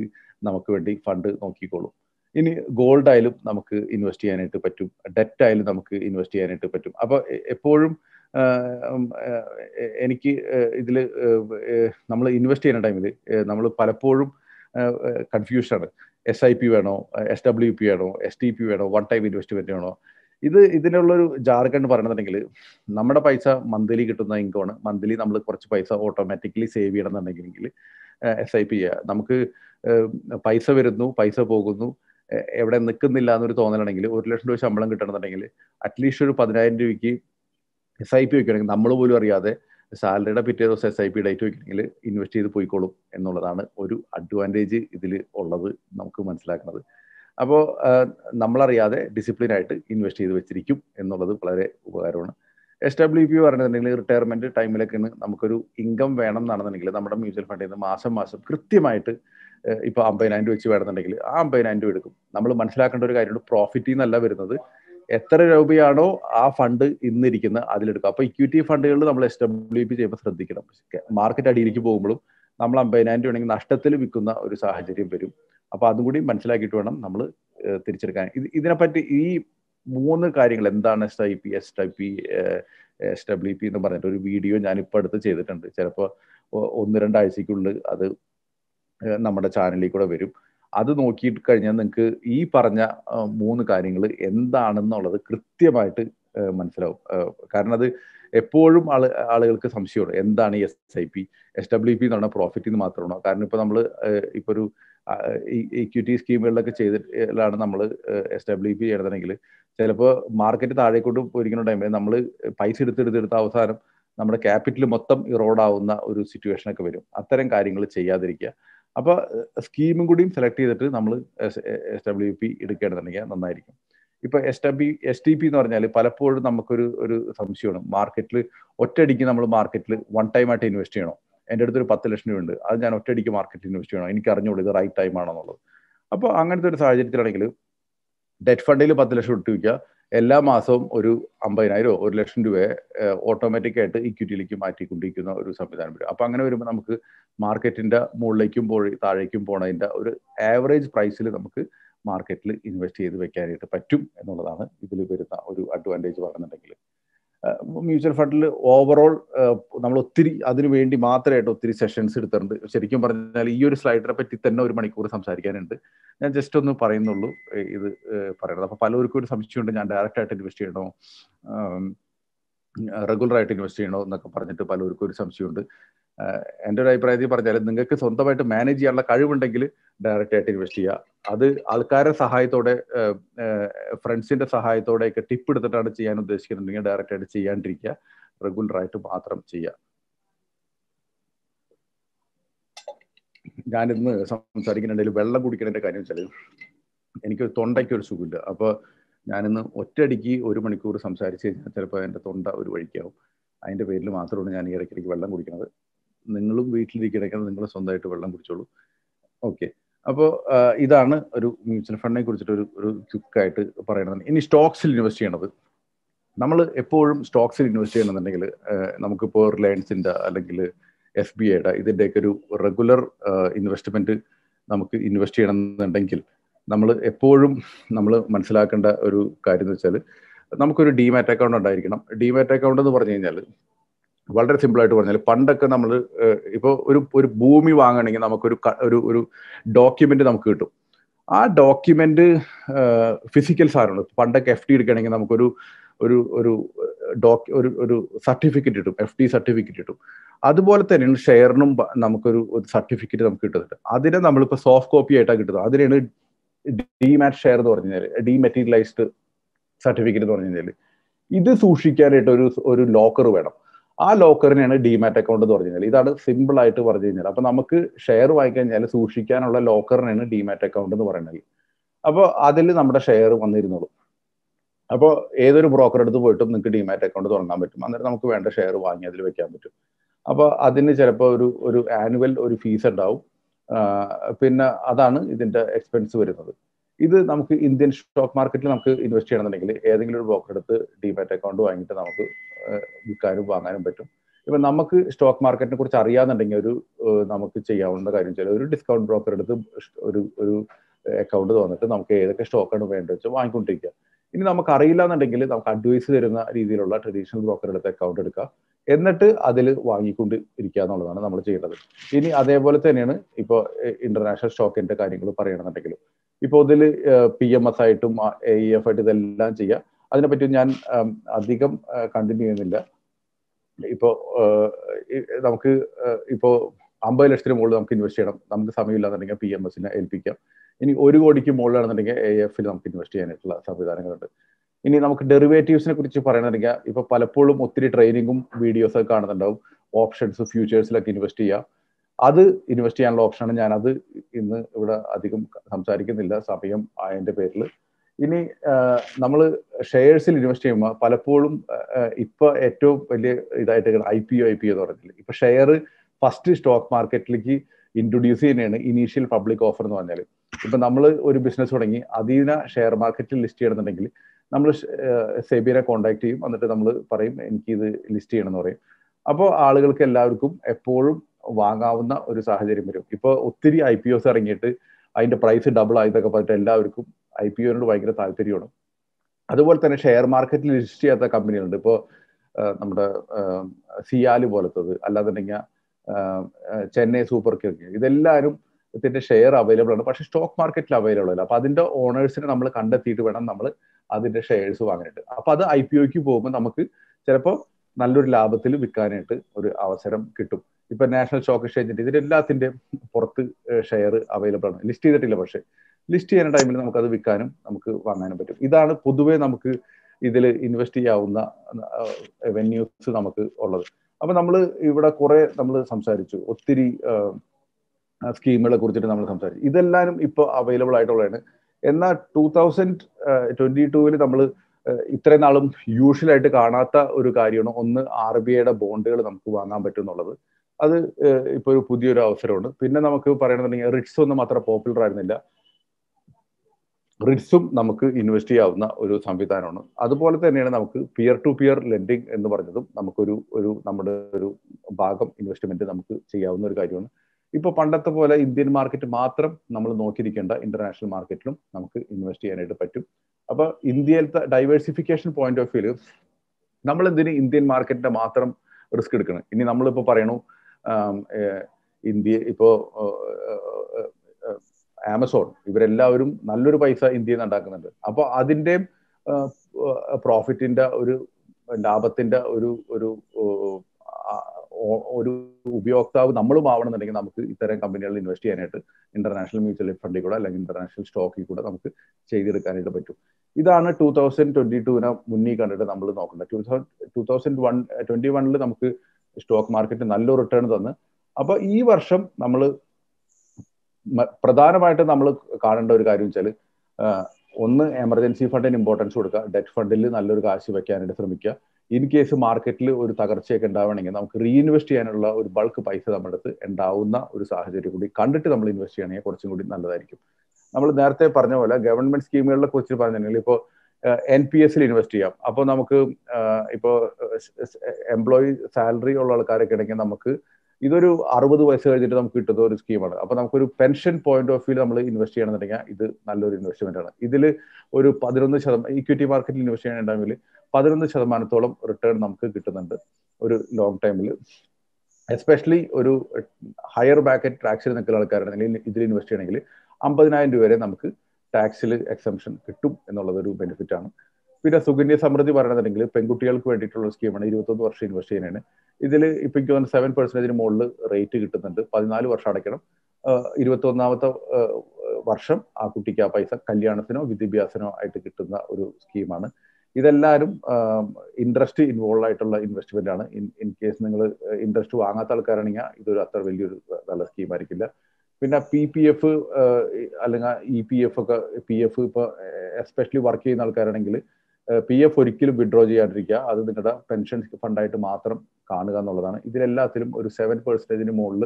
നമുക്ക് വേണ്ടി ഫണ്ട് നോക്കിക്കോളും ഇനി ഗോൾഡ് ആയാലും നമുക്ക് ഇൻവെസ്റ്റ് ചെയ്യാനായിട്ട് പറ്റും ഡെറ്റ് ആയാലും നമുക്ക് ഇൻവെസ്റ്റ് ചെയ്യാനായിട്ട് പറ്റും അപ്പോൾ എപ്പോഴും എനിക്ക് ഇതിൽ നമ്മൾ ഇൻവെസ്റ്റ് ചെയ്യുന്ന ടൈമിൽ നമ്മൾ പലപ്പോഴും കൺഫ്യൂഷനാണ് എസ് ഐ പി വേണോ എസ് ഡബ്ല്യു പി വേണോ എസ് ടി പി വേണോ വൺ ടൈം ഇൻവെസ്റ്റ്മെന്റ് വേണോ ഇത് ഇതിനുള്ളൊരു ജാർഖണ്ഡ് പറയണമെന്നുണ്ടെങ്കിൽ നമ്മുടെ പൈസ മന്ത്ലി കിട്ടുന്ന ഇൻകമാണ് മന്ത്ലി നമ്മൾ കുറച്ച് പൈസ ഓട്ടോമാറ്റിക്കലി സേവ് ചെയ്യണമെന്നുണ്ടെങ്കിൽ എസ് ഐ പി ചെയ്യുക നമുക്ക് പൈസ വരുന്നു പൈസ പോകുന്നു എവിടെ നിൽക്കുന്നില്ല എന്നൊരു തോന്നലാണെങ്കിൽ ഒരു ലക്ഷം രൂപ ശമ്പളം കിട്ടണമെന്നുണ്ടെങ്കിൽ അറ്റ്ലീസ്റ്റ് ഒരു പതിനായിരം രൂപയ്ക്ക് എസ് ഐ പി വയ്ക്കുകയാണെങ്കിൽ നമ്മൾ പോലും അറിയാതെ സാലറിയുടെ പിറ്റേ ദിവസം എസ് ഐ പി ഡേറ്റ് വയ്ക്കണമെങ്കിൽ ഇൻവെസ്റ്റ് ചെയ്ത് പോയിക്കോളും എന്നുള്ളതാണ് ഒരു അഡ്വാൻറ്റേജ് ഇതിൽ ഉള്ളത് നമുക്ക് മനസ്സിലാക്കുന്നത് അപ്പോൾ നമ്മളറിയാതെ ഡിസിപ്ലിനായിട്ട് ഇൻവെസ്റ്റ് ചെയ്ത് വെച്ചിരിക്കും എന്നുള്ളത് വളരെ ഉപകാരമാണ് എസ് ഡബ്ല്യു പി പറഞ്ഞിട്ടുണ്ടെങ്കിൽ റിട്ടയർമെന്റ് ടൈമിലൊക്കെ നമുക്കൊരു ഇൻകം വേണം എന്നാണെന്നുണ്ടെങ്കിൽ നമ്മുടെ മ്യൂച്വൽ ഫണ്ടിൽ നിന്ന് മാസം മാസം കൃത്യമായിട്ട് ഇപ്പൊ അമ്പതിനായിരം രൂപ വെച്ച് വേണമെന്നുണ്ടെങ്കിൽ ആ അമ്പതിനായിരം രൂപ എടുക്കും നമ്മൾ മനസ്സിലാക്കേണ്ട ഒരു കാര്യമുണ്ട് പ്രോഫിറ്റിൽ നിന്നല്ല വരുന്നത് എത്ര രൂപയാണോ ആ ഫണ്ട് ഇന്നിരിക്കുന്നത് അതിലെടുക്കും അപ്പോൾ ഇക്വിറ്റി ഫണ്ടുകളിൽ നമ്മൾ എസ് ഡബ്ല്യു പി ചെയ്യുമ്പോൾ ശ്രദ്ധിക്കണം മാർക്കറ്റ് അടിയിലേക്ക് പോകുമ്പോഴും നമ്മൾ അമ്പതിനായിരം ആണെങ്കിൽ നഷ്ടത്തിൽ വിൽക്കുന്ന ഒരു സാഹചര്യം വരും അപ്പോൾ അതും കൂടി മനസ്സിലാക്കിയിട്ട് വേണം നമ്മൾ തിരിച്ചെടുക്കാൻ ഇത് ഇതിനെപ്പറ്റി ഈ മൂന്ന് കാര്യങ്ങൾ എന്താണ് S I P S I P S W P എന്ന് പറഞ്ഞിട്ട് ഒരു വീഡിയോ ഞാനിപ്പോൾ അടുത്ത് ചെയ്തിട്ടുണ്ട് ചിലപ്പോൾ ഒന്ന് രണ്ടാഴ്ചക്കുള്ളിൽ അത് നമ്മുടെ ചാനലിൽ കൂടെ വരും അത് നോക്കിയിട്ട് കഴിഞ്ഞാൽ നിങ്ങൾക്ക് ഈ പറഞ്ഞ മൂന്ന് കാര്യങ്ങൾ എന്താണെന്നുള്ളത് കൃത്യമായിട്ട് മനസ്സിലാവും കാരണം അത് എപ്പോഴും ആള് ആളുകൾക്ക് സംശയമാണ് എന്താണ് ഈ S I P S W P എന്ന് പറഞ്ഞാൽ പ്രോഫിറ്റ് മാത്രമാണോ കാരണം ഇപ്പൊ നമ്മൾ ഇപ്പോൾ ഒരു ഇക്വിറ്റി സ്കീമുകളിലൊക്കെ ചെയ്തിട്ടാണ് നമ്മൾ എസ്റ്റാബ്ലിഫ് ചെയ്യണതെങ്കിൽ ചിലപ്പോൾ മാർക്കറ്റ് താഴേക്കൊണ്ട് പോയിരിക്കുന്ന ടൈമിൽ നമ്മൾ പൈസ എടുത്തെടുത്തെടുത്ത അവസാനം നമ്മുടെ ക്യാപിറ്റൽ മൊത്തം ഇറോഡാവുന്ന ഒരു സിറ്റുവേഷനൊക്കെ വരും അത്തരം കാര്യങ്ങൾ ചെയ്യാതിരിക്കുക അപ്പോൾ സ്കീമും കൂടിയും സെലക്ട് ചെയ്തിട്ട് നമ്മൾ എസ് ഡബ്ല്യു പി എടുക്കുകയാണെന്നുണ്ടെങ്കിൽ നന്നായിരിക്കും ഇപ്പൊ S W S T P എന്ന് പറഞ്ഞാൽ പലപ്പോഴും നമുക്കൊരു ഒരു സംശയമാണ് മാർക്കറ്റിൽ ഒറ്റയടിക്ക് നമ്മൾ മാർക്കറ്റിൽ വൺ ടൈം ആയിട്ട് ഇൻവെസ്റ്റ് ചെയ്യണോ എൻ്റെ അടുത്തൊരു പത്ത് ലക്ഷം രൂപ ഉണ്ട് അത് ഞാൻ ഒറ്റയടിക്ക് മാർക്കറ്റിൽ ഇൻവെസ്റ്റ് ചെയ്യണം എനിക്ക് അറിഞ്ഞോളൂ ഇത് റൈറ്റ് ടൈം ആണെന്നുള്ളത് അപ്പോൾ അങ്ങനത്തെ ഒരു സാഹചര്യത്തിലാണെങ്കിൽ ഡെറ്റ് ഫണ്ടിൽ പത്ത് ലക്ഷം ഇട്ട് വയ്ക്കുക എല്ലാ മാസവും ഒരു അമ്പതിനായിരോ ഒരു ലക്ഷം രൂപയെ ഓട്ടോമാറ്റിക്കായിട്ട് ഇക്വിറ്റിയിലേക്ക് മാറ്റിക്കൊണ്ടിരിക്കുന്ന ഒരു സംവിധാനം വരും അപ്പോൾ അങ്ങനെ വരുമ്പോൾ നമുക്ക് മാർക്കറ്റിൻ്റെ മുകളിലേക്കും പോയി താഴേക്കും പോണതിൻ്റെ ഒരു ആവറേജ് പ്രൈസിൽ നമുക്ക് മാർക്കറ്റിൽ ഇൻവെസ്റ്റ് ചെയ്ത് വെക്കാനായിട്ട് പറ്റും എന്നുള്ളതാണ് ഇതിൽ വരുന്ന ഒരു അഡ്വാൻറ്റേജ് പറയുന്നുണ്ടെങ്കിൽ മ്യൂച്വൽ ഫണ്ടിൽ ഓവറോൾ നമ്മൾ ഒത്തിരി അതിനു വേണ്ടി മാത്രമായിട്ട് ഒത്തിരി സെഷൻസ് എടുത്തിട്ടുണ്ട് ശരിക്കും പറഞ്ഞാൽ ഈ ഒരു സ്ലൈഡിനെ പറ്റി തന്നെ ഒരു മണിക്കൂർ സംസാരിക്കാനുണ്ട് ഞാൻ ജസ്റ്റ് ഒന്ന് പറയുന്നുള്ളൂ ഇത് പറയുന്നത് അപ്പോൾ പലർക്കും ഒരു സംശയമുണ്ട് ഞാൻ ഡയറക്റ്റ് ആയിട്ട് ഇൻവെസ്റ്റ് ചെയ്യണോ റെഗുലർ ആയിട്ട് ഇൻവെസ്റ്റ് ചെയ്യണോ എന്നൊക്കെ പറഞ്ഞിട്ട് പലർക്കും ഒരു സംശയമുണ്ട് എൻ്റെ ഒരു അഭിപ്രായത്തിൽ പറഞ്ഞാൽ നിങ്ങൾക്ക് സ്വന്തമായിട്ട് മാനേജ് ചെയ്യാനുള്ള കഴിവുണ്ടെങ്കിൽ ഡയറക്റ്റ് ആയിട്ട് ഇൻവെസ്റ്റ് ചെയ്യുക അത് ആൾക്കാരുടെ സഹായത്തോടെ ഫ്രണ്ട്സിന്റെ സഹായത്തോടെ ഒക്കെ ടിപ്പ് എടുത്തിട്ടാണ് ചെയ്യാൻ ഉദ്ദേശിക്കുന്നുണ്ടെങ്കിൽ ഡയറക്റ്റ് ആയിട്ട് ചെയ്യാണ്ടിരിക്കുക റെഗുലർ ആയിട്ട് മാത്രം ചെയ്യുക ഞാനിന്ന് സംസാരിക്കുന്നുണ്ടെങ്കിൽ വെള്ളം കുടിക്കുന്നതിന്റെ കാര്യം വെച്ചാൽ എനിക്ക് തൊണ്ടയ്ക്ക് ഒരു സുഖമില്ല അപ്പോൾ ഞാനിന്ന് ഒറ്റയടിക്ക് ഒരു മണിക്കൂർ സംസാരിച്ച് കഴിഞ്ഞാൽ ചിലപ്പോൾ എൻ്റെ തൊണ്ട ഒരു വഴിക്കാവും അതിന്റെ പേരിൽ മാത്രമാണ് ഞാൻ ഈ ഇടയ്ക്കിടയ്ക്ക് വെള്ളം കുടിക്കുന്നത് നിങ്ങളും വീട്ടിലിരിക്കണം നിങ്ങൾ സ്വന്തമായിട്ട് വെള്ളം കുടിച്ചോളൂ ഓക്കെ അപ്പോൾ ഇതാണ് ഒരു മ്യൂച്വൽ ഫണ്ടിനെ കുറിച്ചിട്ട് ഒരു ഒരു ക്യുക്കായിട്ട് പറയണത് ഇനി സ്റ്റോക്സിൽ ഇൻവെസ്റ്റ് ചെയ്യണത് നമ്മൾ എപ്പോഴും സ്റ്റോക്സിൽ ഇൻവെസ്റ്റ് ചെയ്യണമെന്നുണ്ടെങ്കിൽ നമുക്കിപ്പോൾ റിലയൻസിൻ്റെ അല്ലെങ്കിൽ എഫ് ബി ഐയുടെ ഇതിൻ്റെയൊക്കെ ഒരു റെഗുലർ ഇൻവെസ്റ്റ്മെൻറ്റ് നമുക്ക് ഇൻവെസ്റ്റ് ചെയ്യണമെന്നുണ്ടെങ്കിൽ നമ്മൾ എപ്പോഴും നമ്മൾ മനസ്സിലാക്കേണ്ട ഒരു കാര്യം എന്ന് വെച്ചാൽ നമുക്കൊരു ഡിമാറ്റ് അക്കൗണ്ട് ഉണ്ടായിരിക്കണം ഡിമാറ്റ് അക്കൗണ്ട് എന്ന് പറഞ്ഞു കഴിഞ്ഞാൽ വളരെ സിമ്പിളായിട്ട് പറഞ്ഞാൽ പണ്ടൊക്കെ നമ്മൾ ഇപ്പോൾ ഒരു ഒരു ഭൂമി വാങ്ങണമെങ്കിൽ നമുക്കൊരു ഒരു ഒരു ഡോക്യുമെൻ്റ് നമുക്ക് കിട്ടും ആ ഡോക്യുമെൻ്റ് ഫിസിക്കൽ സാധനമാണ് പണ്ടൊക്കെ എഫ് ഡി എടുക്കുകയാണെങ്കിൽ നമുക്കൊരു ഒരു ഒരു ഡോക്യു ഒരു ഒരു സർട്ടിഫിക്കറ്റ് കിട്ടും എഫ് ഡി സർട്ടിഫിക്കറ്റ് കിട്ടും അതുപോലെ തന്നെയാണ് ഷെയറിനും നമുക്കൊരു ഒരു സർട്ടിഫിക്കറ്റ് നമുക്ക് കിട്ടുന്നുണ്ട് അതിനെ നമ്മളിപ്പോൾ സോഫ്റ്റ് കോപ്പി ആയിട്ടാണ് കിട്ടുന്നത് അതിനാണ് ഡിമാറ്റ് ഷെയർ എന്ന് പറഞ്ഞു കഴിഞ്ഞാൽ ഡിമെറ്റീരിയലൈസ്ഡ് സർട്ടിഫിക്കറ്റ് എന്ന് പറഞ്ഞു കഴിഞ്ഞാൽ ഇത് സൂക്ഷിക്കാനായിട്ട് ഒരു ഒരു ലോക്കർ വേണം ആ ലോക്കറിനെയാണ് ഡിമാറ്റ് അക്കൗണ്ട് എന്ന് പറഞ്ഞു കഴിഞ്ഞാൽ ഇതാണ് സിമ്പിൾ ആയിട്ട് പറഞ്ഞു കഴിഞ്ഞാൽ അപ്പൊ നമുക്ക് ഷെയർ വാങ്ങിക്കഴിഞ്ഞാൽ സൂക്ഷിക്കാനുള്ള ലോക്കറിനാണ് ഡിമാറ്റ് അക്കൗണ്ട് എന്ന് പറയുന്നത് അപ്പോൾ അതിൽ നമ്മുടെ ഷെയർ വന്നിരുന്നുള്ളൂ അപ്പോൾ ഏതൊരു ബ്രോക്കർ എടുത്ത് പോയിട്ടും നിങ്ങൾക്ക് ഡിമാറ്റ് അക്കൗണ്ട് തുടങ്ങാൻ പറ്റും അന്നേരം നമുക്ക് വേണ്ട ഷെയർ വാങ്ങി അതിൽ വെക്കാൻ പറ്റും അപ്പോൾ അതിന് ചിലപ്പോൾ ഒരു ഒരു ആനുവൽ ഒരു ഫീസ് ഉണ്ടാവും പിന്നെ അതാണ് ഇതിന്റെ എക്സ്പെൻസ് വരുന്നത് ഇത് നമുക്ക് ഇന്ത്യൻ സ്റ്റോക്ക് മാർക്കറ്റിൽ നമുക്ക് ഇൻവെസ്റ്റ് ചെയ്യണമെന്നുണ്ടെങ്കിൽ ഏതെങ്കിലും ഒരു ബ്രോക്കർ എടുത്ത് ഡിമാറ്റ് അക്കൗണ്ട് വാങ്ങിയിട്ട് നമുക്ക് വിൽക്കാനും വാങ്ങാനും പറ്റും ഇപ്പൊ നമുക്ക് സ്റ്റോക്ക് മാർക്കറ്റിനെ കുറിച്ച് അറിയാന്നുണ്ടെങ്കിൽ ഒരു നമുക്ക് ചെയ്യാവുന്ന കാര്യം വെച്ചാൽ ഒരു ഡിസ്കൗണ്ട് ബ്രോക്കർ എടുത്ത് ഒരു ഒരു അക്കൗണ്ട് തോന്നിട്ട് നമുക്ക് ഏതൊക്കെ സ്റ്റോക്കാണ് വേണ്ടത് വെച്ചാൽ വാങ്ങിക്കൊണ്ടിരിക്കുക ഇനി നമുക്ക് അറിയില്ല എന്നുണ്ടെങ്കിൽ നമുക്ക് അഡ്വൈസ് തരുന്ന രീതിയിലുള്ള ട്രഡീഷണൽ ബ്രോക്കർ എടുത്ത് അക്കൗണ്ട് എടുക്കുക എന്നിട്ട് അതിൽ വാങ്ങിക്കൊണ്ട് ഇരിക്കുക എന്നുള്ളതാണ് നമ്മൾ ചെയ്യേണ്ടത് ഇനി അതേപോലെ തന്നെയാണ് ഇപ്പോൾ ഇന്റർനാഷണൽ സ്റ്റോക്കിന്റെ കാര്യങ്ങൾ പറയണമെന്നുണ്ടെങ്കിലും ഇപ്പോൾ ഇതിൽ പി എം എസ് ആയിട്ടും എ e ഇ എഫ് ആയിട്ട് ഇതെല്ലാം ചെയ്യുക അതിനെപ്പറ്റി ഞാൻ അധികം കണ്ടിന്യൂ ചെയ്യുന്നില്ല ഇപ്പോൾ നമുക്ക് ഇപ്പോൾ അമ്പത് ലക്ഷത്തിന് മുകളിൽ നമുക്ക് ഇൻവെസ്റ്റ് ചെയ്യണം നമുക്ക് സമയമില്ലാന്നുണ്ടെങ്കിൽ പി എം എസിനെ ഏൽപ്പിക്കാം ഇനി ഒരു കോടിക്ക് മുകളിലാണെന്നുണ്ടെങ്കിൽ എ എഫിൽ e നമുക്ക് ഇൻവെസ്റ്റ് ചെയ്യാനായിട്ടുള്ള സംവിധാനങ്ങളുണ്ട് ഇനി നമുക്ക് ഡെറിവേറ്റീവ്സിനെ കുറിച്ച് പറയണമെന്നുണ്ടെങ്കിൽ ഇപ്പോൾ പലപ്പോഴും ഒത്തിരി ട്രെയിനിങ്ങും വീഡിയോസ് കാണുന്നുണ്ടാവും ഓപ്ഷൻസ് ഫ്യൂച്ചേഴ്സിലൊക്കെ ഇൻവെസ്റ്റ് ചെയ്യുക അത് ഇൻവെസ്റ്റ് ചെയ്യാനുള്ള ഓപ്ഷനാണ് ഞാൻ അത് ഇന്ന് ഇവിടെ അധികം സംസാരിക്കുന്നില്ല സമയം ആയതിന്റെ പേരിൽ ഇനി നമ്മൾ ഷെയർസിൽ ഇൻവെസ്റ്റ് ചെയ്യുമ്പോൾ പലപ്പോഴും ഇപ്പൊ ഏറ്റവും വലിയ ഇതായിട്ട് I P O I P O എന്ന് പറഞ്ഞില്ല ഇപ്പൊ ഷെയർ ഫസ്റ്റ് സ്റ്റോക്ക് മാർക്കറ്റിലേക്ക് ഇൻട്രൊഡ്യൂസ് ചെയ്യുന്നതാണ് ഇനീഷ്യൽ പബ്ലിക് ഓഫർ എന്ന് പറഞ്ഞാൽ ഇപ്പൊ നമ്മൾ ഒരു ബിസിനസ് തുടങ്ങി അതീന ഷെയർ മാർക്കറ്റിൽ ലിസ്റ്റ് ചെയ്യണമെന്നുണ്ടെങ്കിൽ നമ്മൾ സെബിനെ കോണ്ടാക്ട് ചെയ്യും എന്നിട്ട് നമ്മൾ പറയും എനിക്ക് ഇത് ലിസ്റ്റ് ചെയ്യണമെന്ന് പറയും അപ്പോൾ ആളുകൾക്ക് എല്ലാവർക്കും എപ്പോഴും വാങ്ങാവുന്ന ഒരു സാഹചര്യം വരും ഇപ്പോൾ ഒത്തിരി ഐ പി ഒസ് ഇറങ്ങിയിട്ട് അതിന്റെ പ്രൈസ് ഡബിൾ ആയതൊക്കെ പറഞ്ഞിട്ട് എല്ലാവർക്കും ഐ പി ഒനോട് ഭയങ്കര താല്പര്യമാണ് അതുപോലെ തന്നെ ഷെയർ മാർക്കറ്റിൽ രജിസ്റ്റർ ചെയ്യാത്ത കമ്പനികളുണ്ട് ഇപ്പോൾ നമ്മുടെ സിയാല് പോലത്തത് അല്ലാന്നുണ്ടെങ്കിൽ ചെന്നൈ സൂപ്പർ കിങ് ഇതെല്ലാവരും ഇതിന്റെ ഷെയർ അവൈലബിൾ ആണ് പക്ഷേ സ്റ്റോക്ക് മാർക്കറ്റിൽ അവൈലബിൾ അല്ല അപ്പോൾ അതിന്റെ ഓണേഴ്സിനെ നമ്മൾ കണ്ടെത്തിയിട്ട് വേണം നമ്മൾ അതിന്റെ ഷെയർസ് വാങ്ങാനായിട്ട് അപ്പോൾ അത് ഐ പി ഒക്ക് പോകുമ്പോൾ നമുക്ക് ചിലപ്പോൾ നല്ലൊരു ലാഭത്തിൽ വിൽക്കാനായിട്ട് ഒരു അവസരം കിട്ടും ഇപ്പൊ നാഷണൽ സ്റ്റോക്ക് എക്സ്ചേഞ്ചിന്റെ ഇതിലെല്ലാത്തിന്റെയും പുറത്ത് ഷെയർ അവൈലബിൾ ആണ് ലിസ്റ്റ് ചെയ്തിട്ടില്ല പക്ഷേ ലിസ്റ്റ് ചെയ്യുന്ന ടൈമിൽ നമുക്ക് അത് വിൽക്കാനും നമുക്ക് വാങ്ങാനും പറ്റും ഇതാണ് പൊതുവെ നമുക്ക് ഇതിൽ ഇൻവെസ്റ്റ് ചെയ്യാവുന്ന വെന്യൂസ് നമുക്ക് ഉള്ളത് അപ്പൊ നമ്മൾ ഇവിടെ കുറെ നമ്മൾ സംസാരിച്ചു ഒത്തിരി സ്കീമുകളെ കുറിച്ചിട്ട് നമ്മൾ സംസാരിച്ചു ഇതെല്ലാം ഇപ്പോൾ അവൈലബിൾ ആയിട്ടുള്ളതാണ് എന്നാൽ ടു തൗസൻഡ് ട്വന്റി ടുവിൽ നമ്മൾ ഇത്രയും നാളും യൂഷ്വലായിട്ട് കാണാത്ത ഒരു കാര്യമാണ് ഒന്ന് ആർ ബി ഐയുടെ ബോണ്ടുകൾ നമുക്ക് വാങ്ങാൻ പറ്റും എന്നുള്ളത് അത് ഇപ്പോൾ ഒരു പുതിയൊരു അവസരമാണ് പിന്നെ നമുക്ക് പറയണമെന്നുണ്ടെങ്കിൽ റിറ്റ്സ് ഒന്നും അത്ര പോപ്പുലർ ആയിരുന്നില്ല റിറ്റ്സും നമുക്ക് ഇൻവെസ്റ്റ് ചെയ്യാവുന്ന ഒരു സംവിധാനമാണ് അതുപോലെ തന്നെയാണ് നമുക്ക് പിയർ ടു പിയർ ലെൻഡിങ് എന്ന് പറഞ്ഞതും നമുക്കൊരു ഒരു നമ്മുടെ ഒരു ഭാഗം ഇൻവെസ്റ്റ്മെന്റ് നമുക്ക് ചെയ്യാവുന്ന ഒരു കാര്യമാണ് ഇപ്പോൾ പണ്ടത്തെ പോലെ ഇന്ത്യൻ മാർക്കറ്റ് മാത്രം നമ്മൾ നോക്കിയിരിക്കേണ്ട ഇന്റർനാഷണൽ മാർക്കറ്റിലും നമുക്ക് ഇൻവെസ്റ്റ് ചെയ്യാനായിട്ട് പറ്റും അപ്പോൾ ഇന്ത്യയിലത്തെ ഡൈവേഴ്സിഫിക്കേഷൻ പോയിന്റ് ഓഫ് വ്യൂ നമ്മൾ എന്തിന് ഇന്ത്യൻ മാർക്കറ്റിന്റെ മാത്രം റിസ്ക് എടുക്കണം ഇനി നമ്മളിപ്പോൾ പറയണു ഇന്ത്യ ഇപ്പോ ആമസോൺ ഇവരെല്ലാവരും നല്ലൊരു പൈസ ഇന്ത്യയിൽ നിന്ന് ഉണ്ടാക്കുന്നുണ്ട് അപ്പൊ അതിന്റെ പ്രോഫിറ്റിന്റെ ഒരു ലാഭത്തിന്റെ ഒരു ഒരു ഒരു ഉപയോക്താവ് നമ്മളും ആവണമെന്നുണ്ടെങ്കിൽ നമുക്ക് ഇത്തരം കമ്പനികളിൽ ഇൻവെസ്റ്റ് ചെയ്യാനായിട്ട് ഇന്റർനാഷണൽ മ്യൂച്വൽ ഫണ്ടിൽ കൂടെ അല്ലെങ്കിൽ ഇന്റർനാഷണൽ സ്റ്റോക്കിൽ കൂടെ നമുക്ക് ചെയ്തെടുക്കാനായിട്ട് പറ്റും ഇതാണ് ടൂ തൗസൻഡ് ട്വന്റി ടുവിനെ മുന്നിൽ കണ്ടിട്ട് നമ്മൾ നോക്കേണ്ടത് two thousand two thousand one twenty വണ്ണിൽ നമുക്ക് സ്റ്റോക്ക് മാർക്കറ്റ് നല്ല റിട്ടേൺ തന്ന് അപ്പൊ ഈ വർഷം നമ്മൾ പ്രധാനമായിട്ടും നമ്മൾ കാണേണ്ട ഒരു കാര്യം വെച്ചാൽ ഒന്ന് എമർജൻസി ഫണ്ടിന് ഇമ്പോർട്ടൻസ് കൊടുക്കുക ഡെറ്റ് ഫണ്ടിൽ നല്ലൊരു കാശ് വെക്കാനായിട്ട് ശ്രമിക്കുക ഇൻ കേസ് മാർക്കറ്റിൽ ഒരു തകർച്ചയൊക്കെ ഉണ്ടാവണമെങ്കിൽ നമുക്ക് റീഇൻവെസ്റ്റ് ചെയ്യാനുള്ള ഒരു ബൾക്ക് പൈസ നമ്മുടെ അടുത്ത് ഉണ്ടാവുന്ന ഒരു സാഹചര്യം കൂടി കണ്ടിട്ട് നമ്മൾ ഇൻവെസ്റ്റ് ചെയ്യണമെങ്കിൽ കുറച്ചും കൂടി നല്ലതായിരിക്കും നമ്മൾ നേരത്തെ പറഞ്ഞ പോലെ ഗവൺമെന്റ് സ്കീമുകളെ കുറിച്ച് പറഞ്ഞിട്ടുണ്ടെങ്കിൽ ഇപ്പോൾ എൻ പി എസിൽ ഇൻവെസ്റ്റ് ചെയ്യാം അപ്പോൾ നമുക്ക് ഇപ്പോൾ എംപ്ലോയി സാലറി ഉള്ള ആൾക്കാരൊക്കെ ഉണ്ടെങ്കിൽ നമുക്ക് ഇതൊരു അറുപത് വയസ്സ് കഴിഞ്ഞിട്ട് നമുക്ക് കിട്ടുന്ന ഒരു സ്കീമാണ് അപ്പോൾ നമുക്കൊരു പെൻഷൻ പോയിന്റ് ഓഫ് വ്യൂ നമ്മൾ ഇൻവെസ്റ്റ് ചെയ്യണമെന്നുണ്ടെങ്കിൽ ഇത് നല്ലൊരു ഇൻവെസ്റ്റ്മെന്റ് ആണ് ഇതിൽ ഒരു പതിനൊന്ന് ശതമാനം ഇക്വിറ്റി മാർക്കറ്റിൽ ഇൻവെസ്റ്റ് ചെയ്യണമെങ്കിൽ പതിനൊന്ന് ശതമാനത്തോളം റിട്ടേൺ നമുക്ക് കിട്ടുന്നുണ്ട് ഒരു ലോങ് ടൈമിൽ എസ്പെഷ്യലി ഒരു ഹയർ ബാക്കറ്റ് ട്രാക്സിൽ നിൽക്കുന്ന ആൾക്കാരുണ്ടെങ്കിൽ ഇതിൽ ഇൻവെസ്റ്റ് ചെയ്യണമെങ്കിൽ അമ്പതിനായിരം രൂപ വരെ നമുക്ക് ടാക്സിൽ എക്സംഷൻ കിട്ടും എന്നുള്ളതൊരു ബെനിഫിറ്റ് ആണ് പിന്നെ സുകന്യ സമൃദ്ധി പറയണമെന്നുണ്ടെങ്കിൽ പെൺകുട്ടികൾക്ക് വേണ്ടിയിട്ടുള്ള സ്കീമാണ് ഇരുപത്തൊന്ന് വർഷം ഇൻവെസ്റ്റ് ചെയ്യുന്നതിന് ഇതിൽ ഇപ്പം എനിക്ക് തോന്നുന്നു സെവൻ പെർസെൻറ്റേജിന് മുകളിൽ റേറ്റ് കിട്ടുന്നുണ്ട് പതിനാല് വർഷം അടയ്ക്കണം ഇരുപത്തൊന്നാമത്തെ വർഷം ആ കുട്ടിക്ക് ആ പൈസ കല്യാണത്തിനോ വിദ്യാഭ്യാസത്തിനോ ആയിട്ട് കിട്ടുന്ന ഒരു സ്കീമാണ് ഇതെല്ലാവരും ഇൻട്രസ്റ്റ് ഇൻവോൾവ് ആയിട്ടുള്ള ഇൻവെസ്റ്റ്മെന്റ് ആണ് ഇൻ ഇൻ കേസ് നിങ്ങൾ ഇൻട്രസ്റ്റ് വാങ്ങാത്ത ആൾക്കാരാണെങ്കിൽ ഇതൊരു അത്ര വലിയൊരു നല്ല സ്കീമായിരിക്കില്ല പിന്നെ പി പി എഫ് അല്ലെങ്കിൽ ഇ e പി എഫ് ഒക്കെ പി എഫ് ഇപ്പോൾ എസ്പെഷ്യലി വർക്ക് ചെയ്യുന്ന ആൾക്കാരാണെങ്കിൽ പി എഫ് ഒരിക്കലും വിഡ്രോ ചെയ്യാണ്ടിരിക്കുക അത് നിങ്ങളുടെ പെൻഷൻ ഫണ്ടായിട്ട് മാത്രം കാണുക എന്നുള്ളതാണ് ഇതിലെല്ലാത്തിലും ഒരു സെവൻ പെർസെൻറ്റേജിന് മുകളിൽ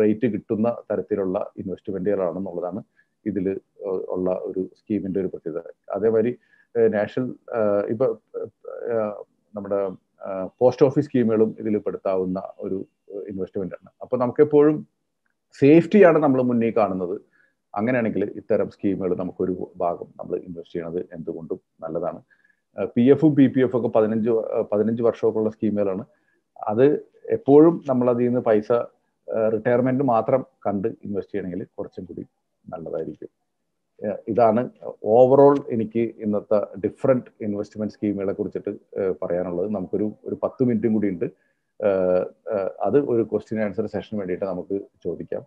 റേറ്റ് കിട്ടുന്ന തരത്തിലുള്ള ഇൻവെസ്റ്റ്മെൻറ്റുകളാണെന്നുള്ളതാണ് ഇതിൽ ഉള്ള ഒരു സ്കീമിൻ്റെ ഒരു പ്രത്യേകത അതേമാതിരി നാഷണൽ ഇപ്പൊ നമ്മുടെ പോസ്റ്റ് ഓഫീസ് സ്കീമുകളും ഇതിൽ പെടുത്താവുന്ന ഒരു ഇൻവെസ്റ്റ്മെന്റ് ആണ് അപ്പൊ നമുക്കെപ്പോഴും സേഫ്റ്റിയാണ് നമ്മൾ മുന്നിൽ കാണുന്നത് അങ്ങനെയാണെങ്കിൽ ഇത്തരം സ്കീമുകൾ നമുക്കൊരു ഭാഗം നമ്മൾ ഇൻവെസ്റ്റ് ചെയ്യണത് എന്തുകൊണ്ടും നല്ലതാണ് പി എഫും പി പി എഫും ഒക്കെ പതിനഞ്ച് പതിനഞ്ച് വർഷമൊക്കെ ഉള്ള സ്കീമുകളാണ് അത് എപ്പോഴും നമ്മൾ അതിൽ നിന്ന് പൈസ റിട്ടയർമെന്റ് മാത്രം കണ്ട് ഇൻവെസ്റ്റ് ചെയ്യണമെങ്കിൽ കുറച്ചും കൂടി നല്ലതായിരിക്കും ഇതാണ് ഓവറോൾ എനിക്ക് ഇന്നത്തെ ഡിഫറെന്റ് ഇൻവെസ്റ്റ്മെന്റ് സ്കീമുകളെ കുറിച്ചിട്ട് പറയാനുള്ളത് നമുക്കൊരു ഒരു പത്ത് മിനിറ്റും കൂടി ഉണ്ട് അത് ഒരു ക്വസ്റ്റ്യൻ ആൻസർ സെഷന് വേണ്ടിയിട്ട് നമുക്ക് ചോദിക്കാം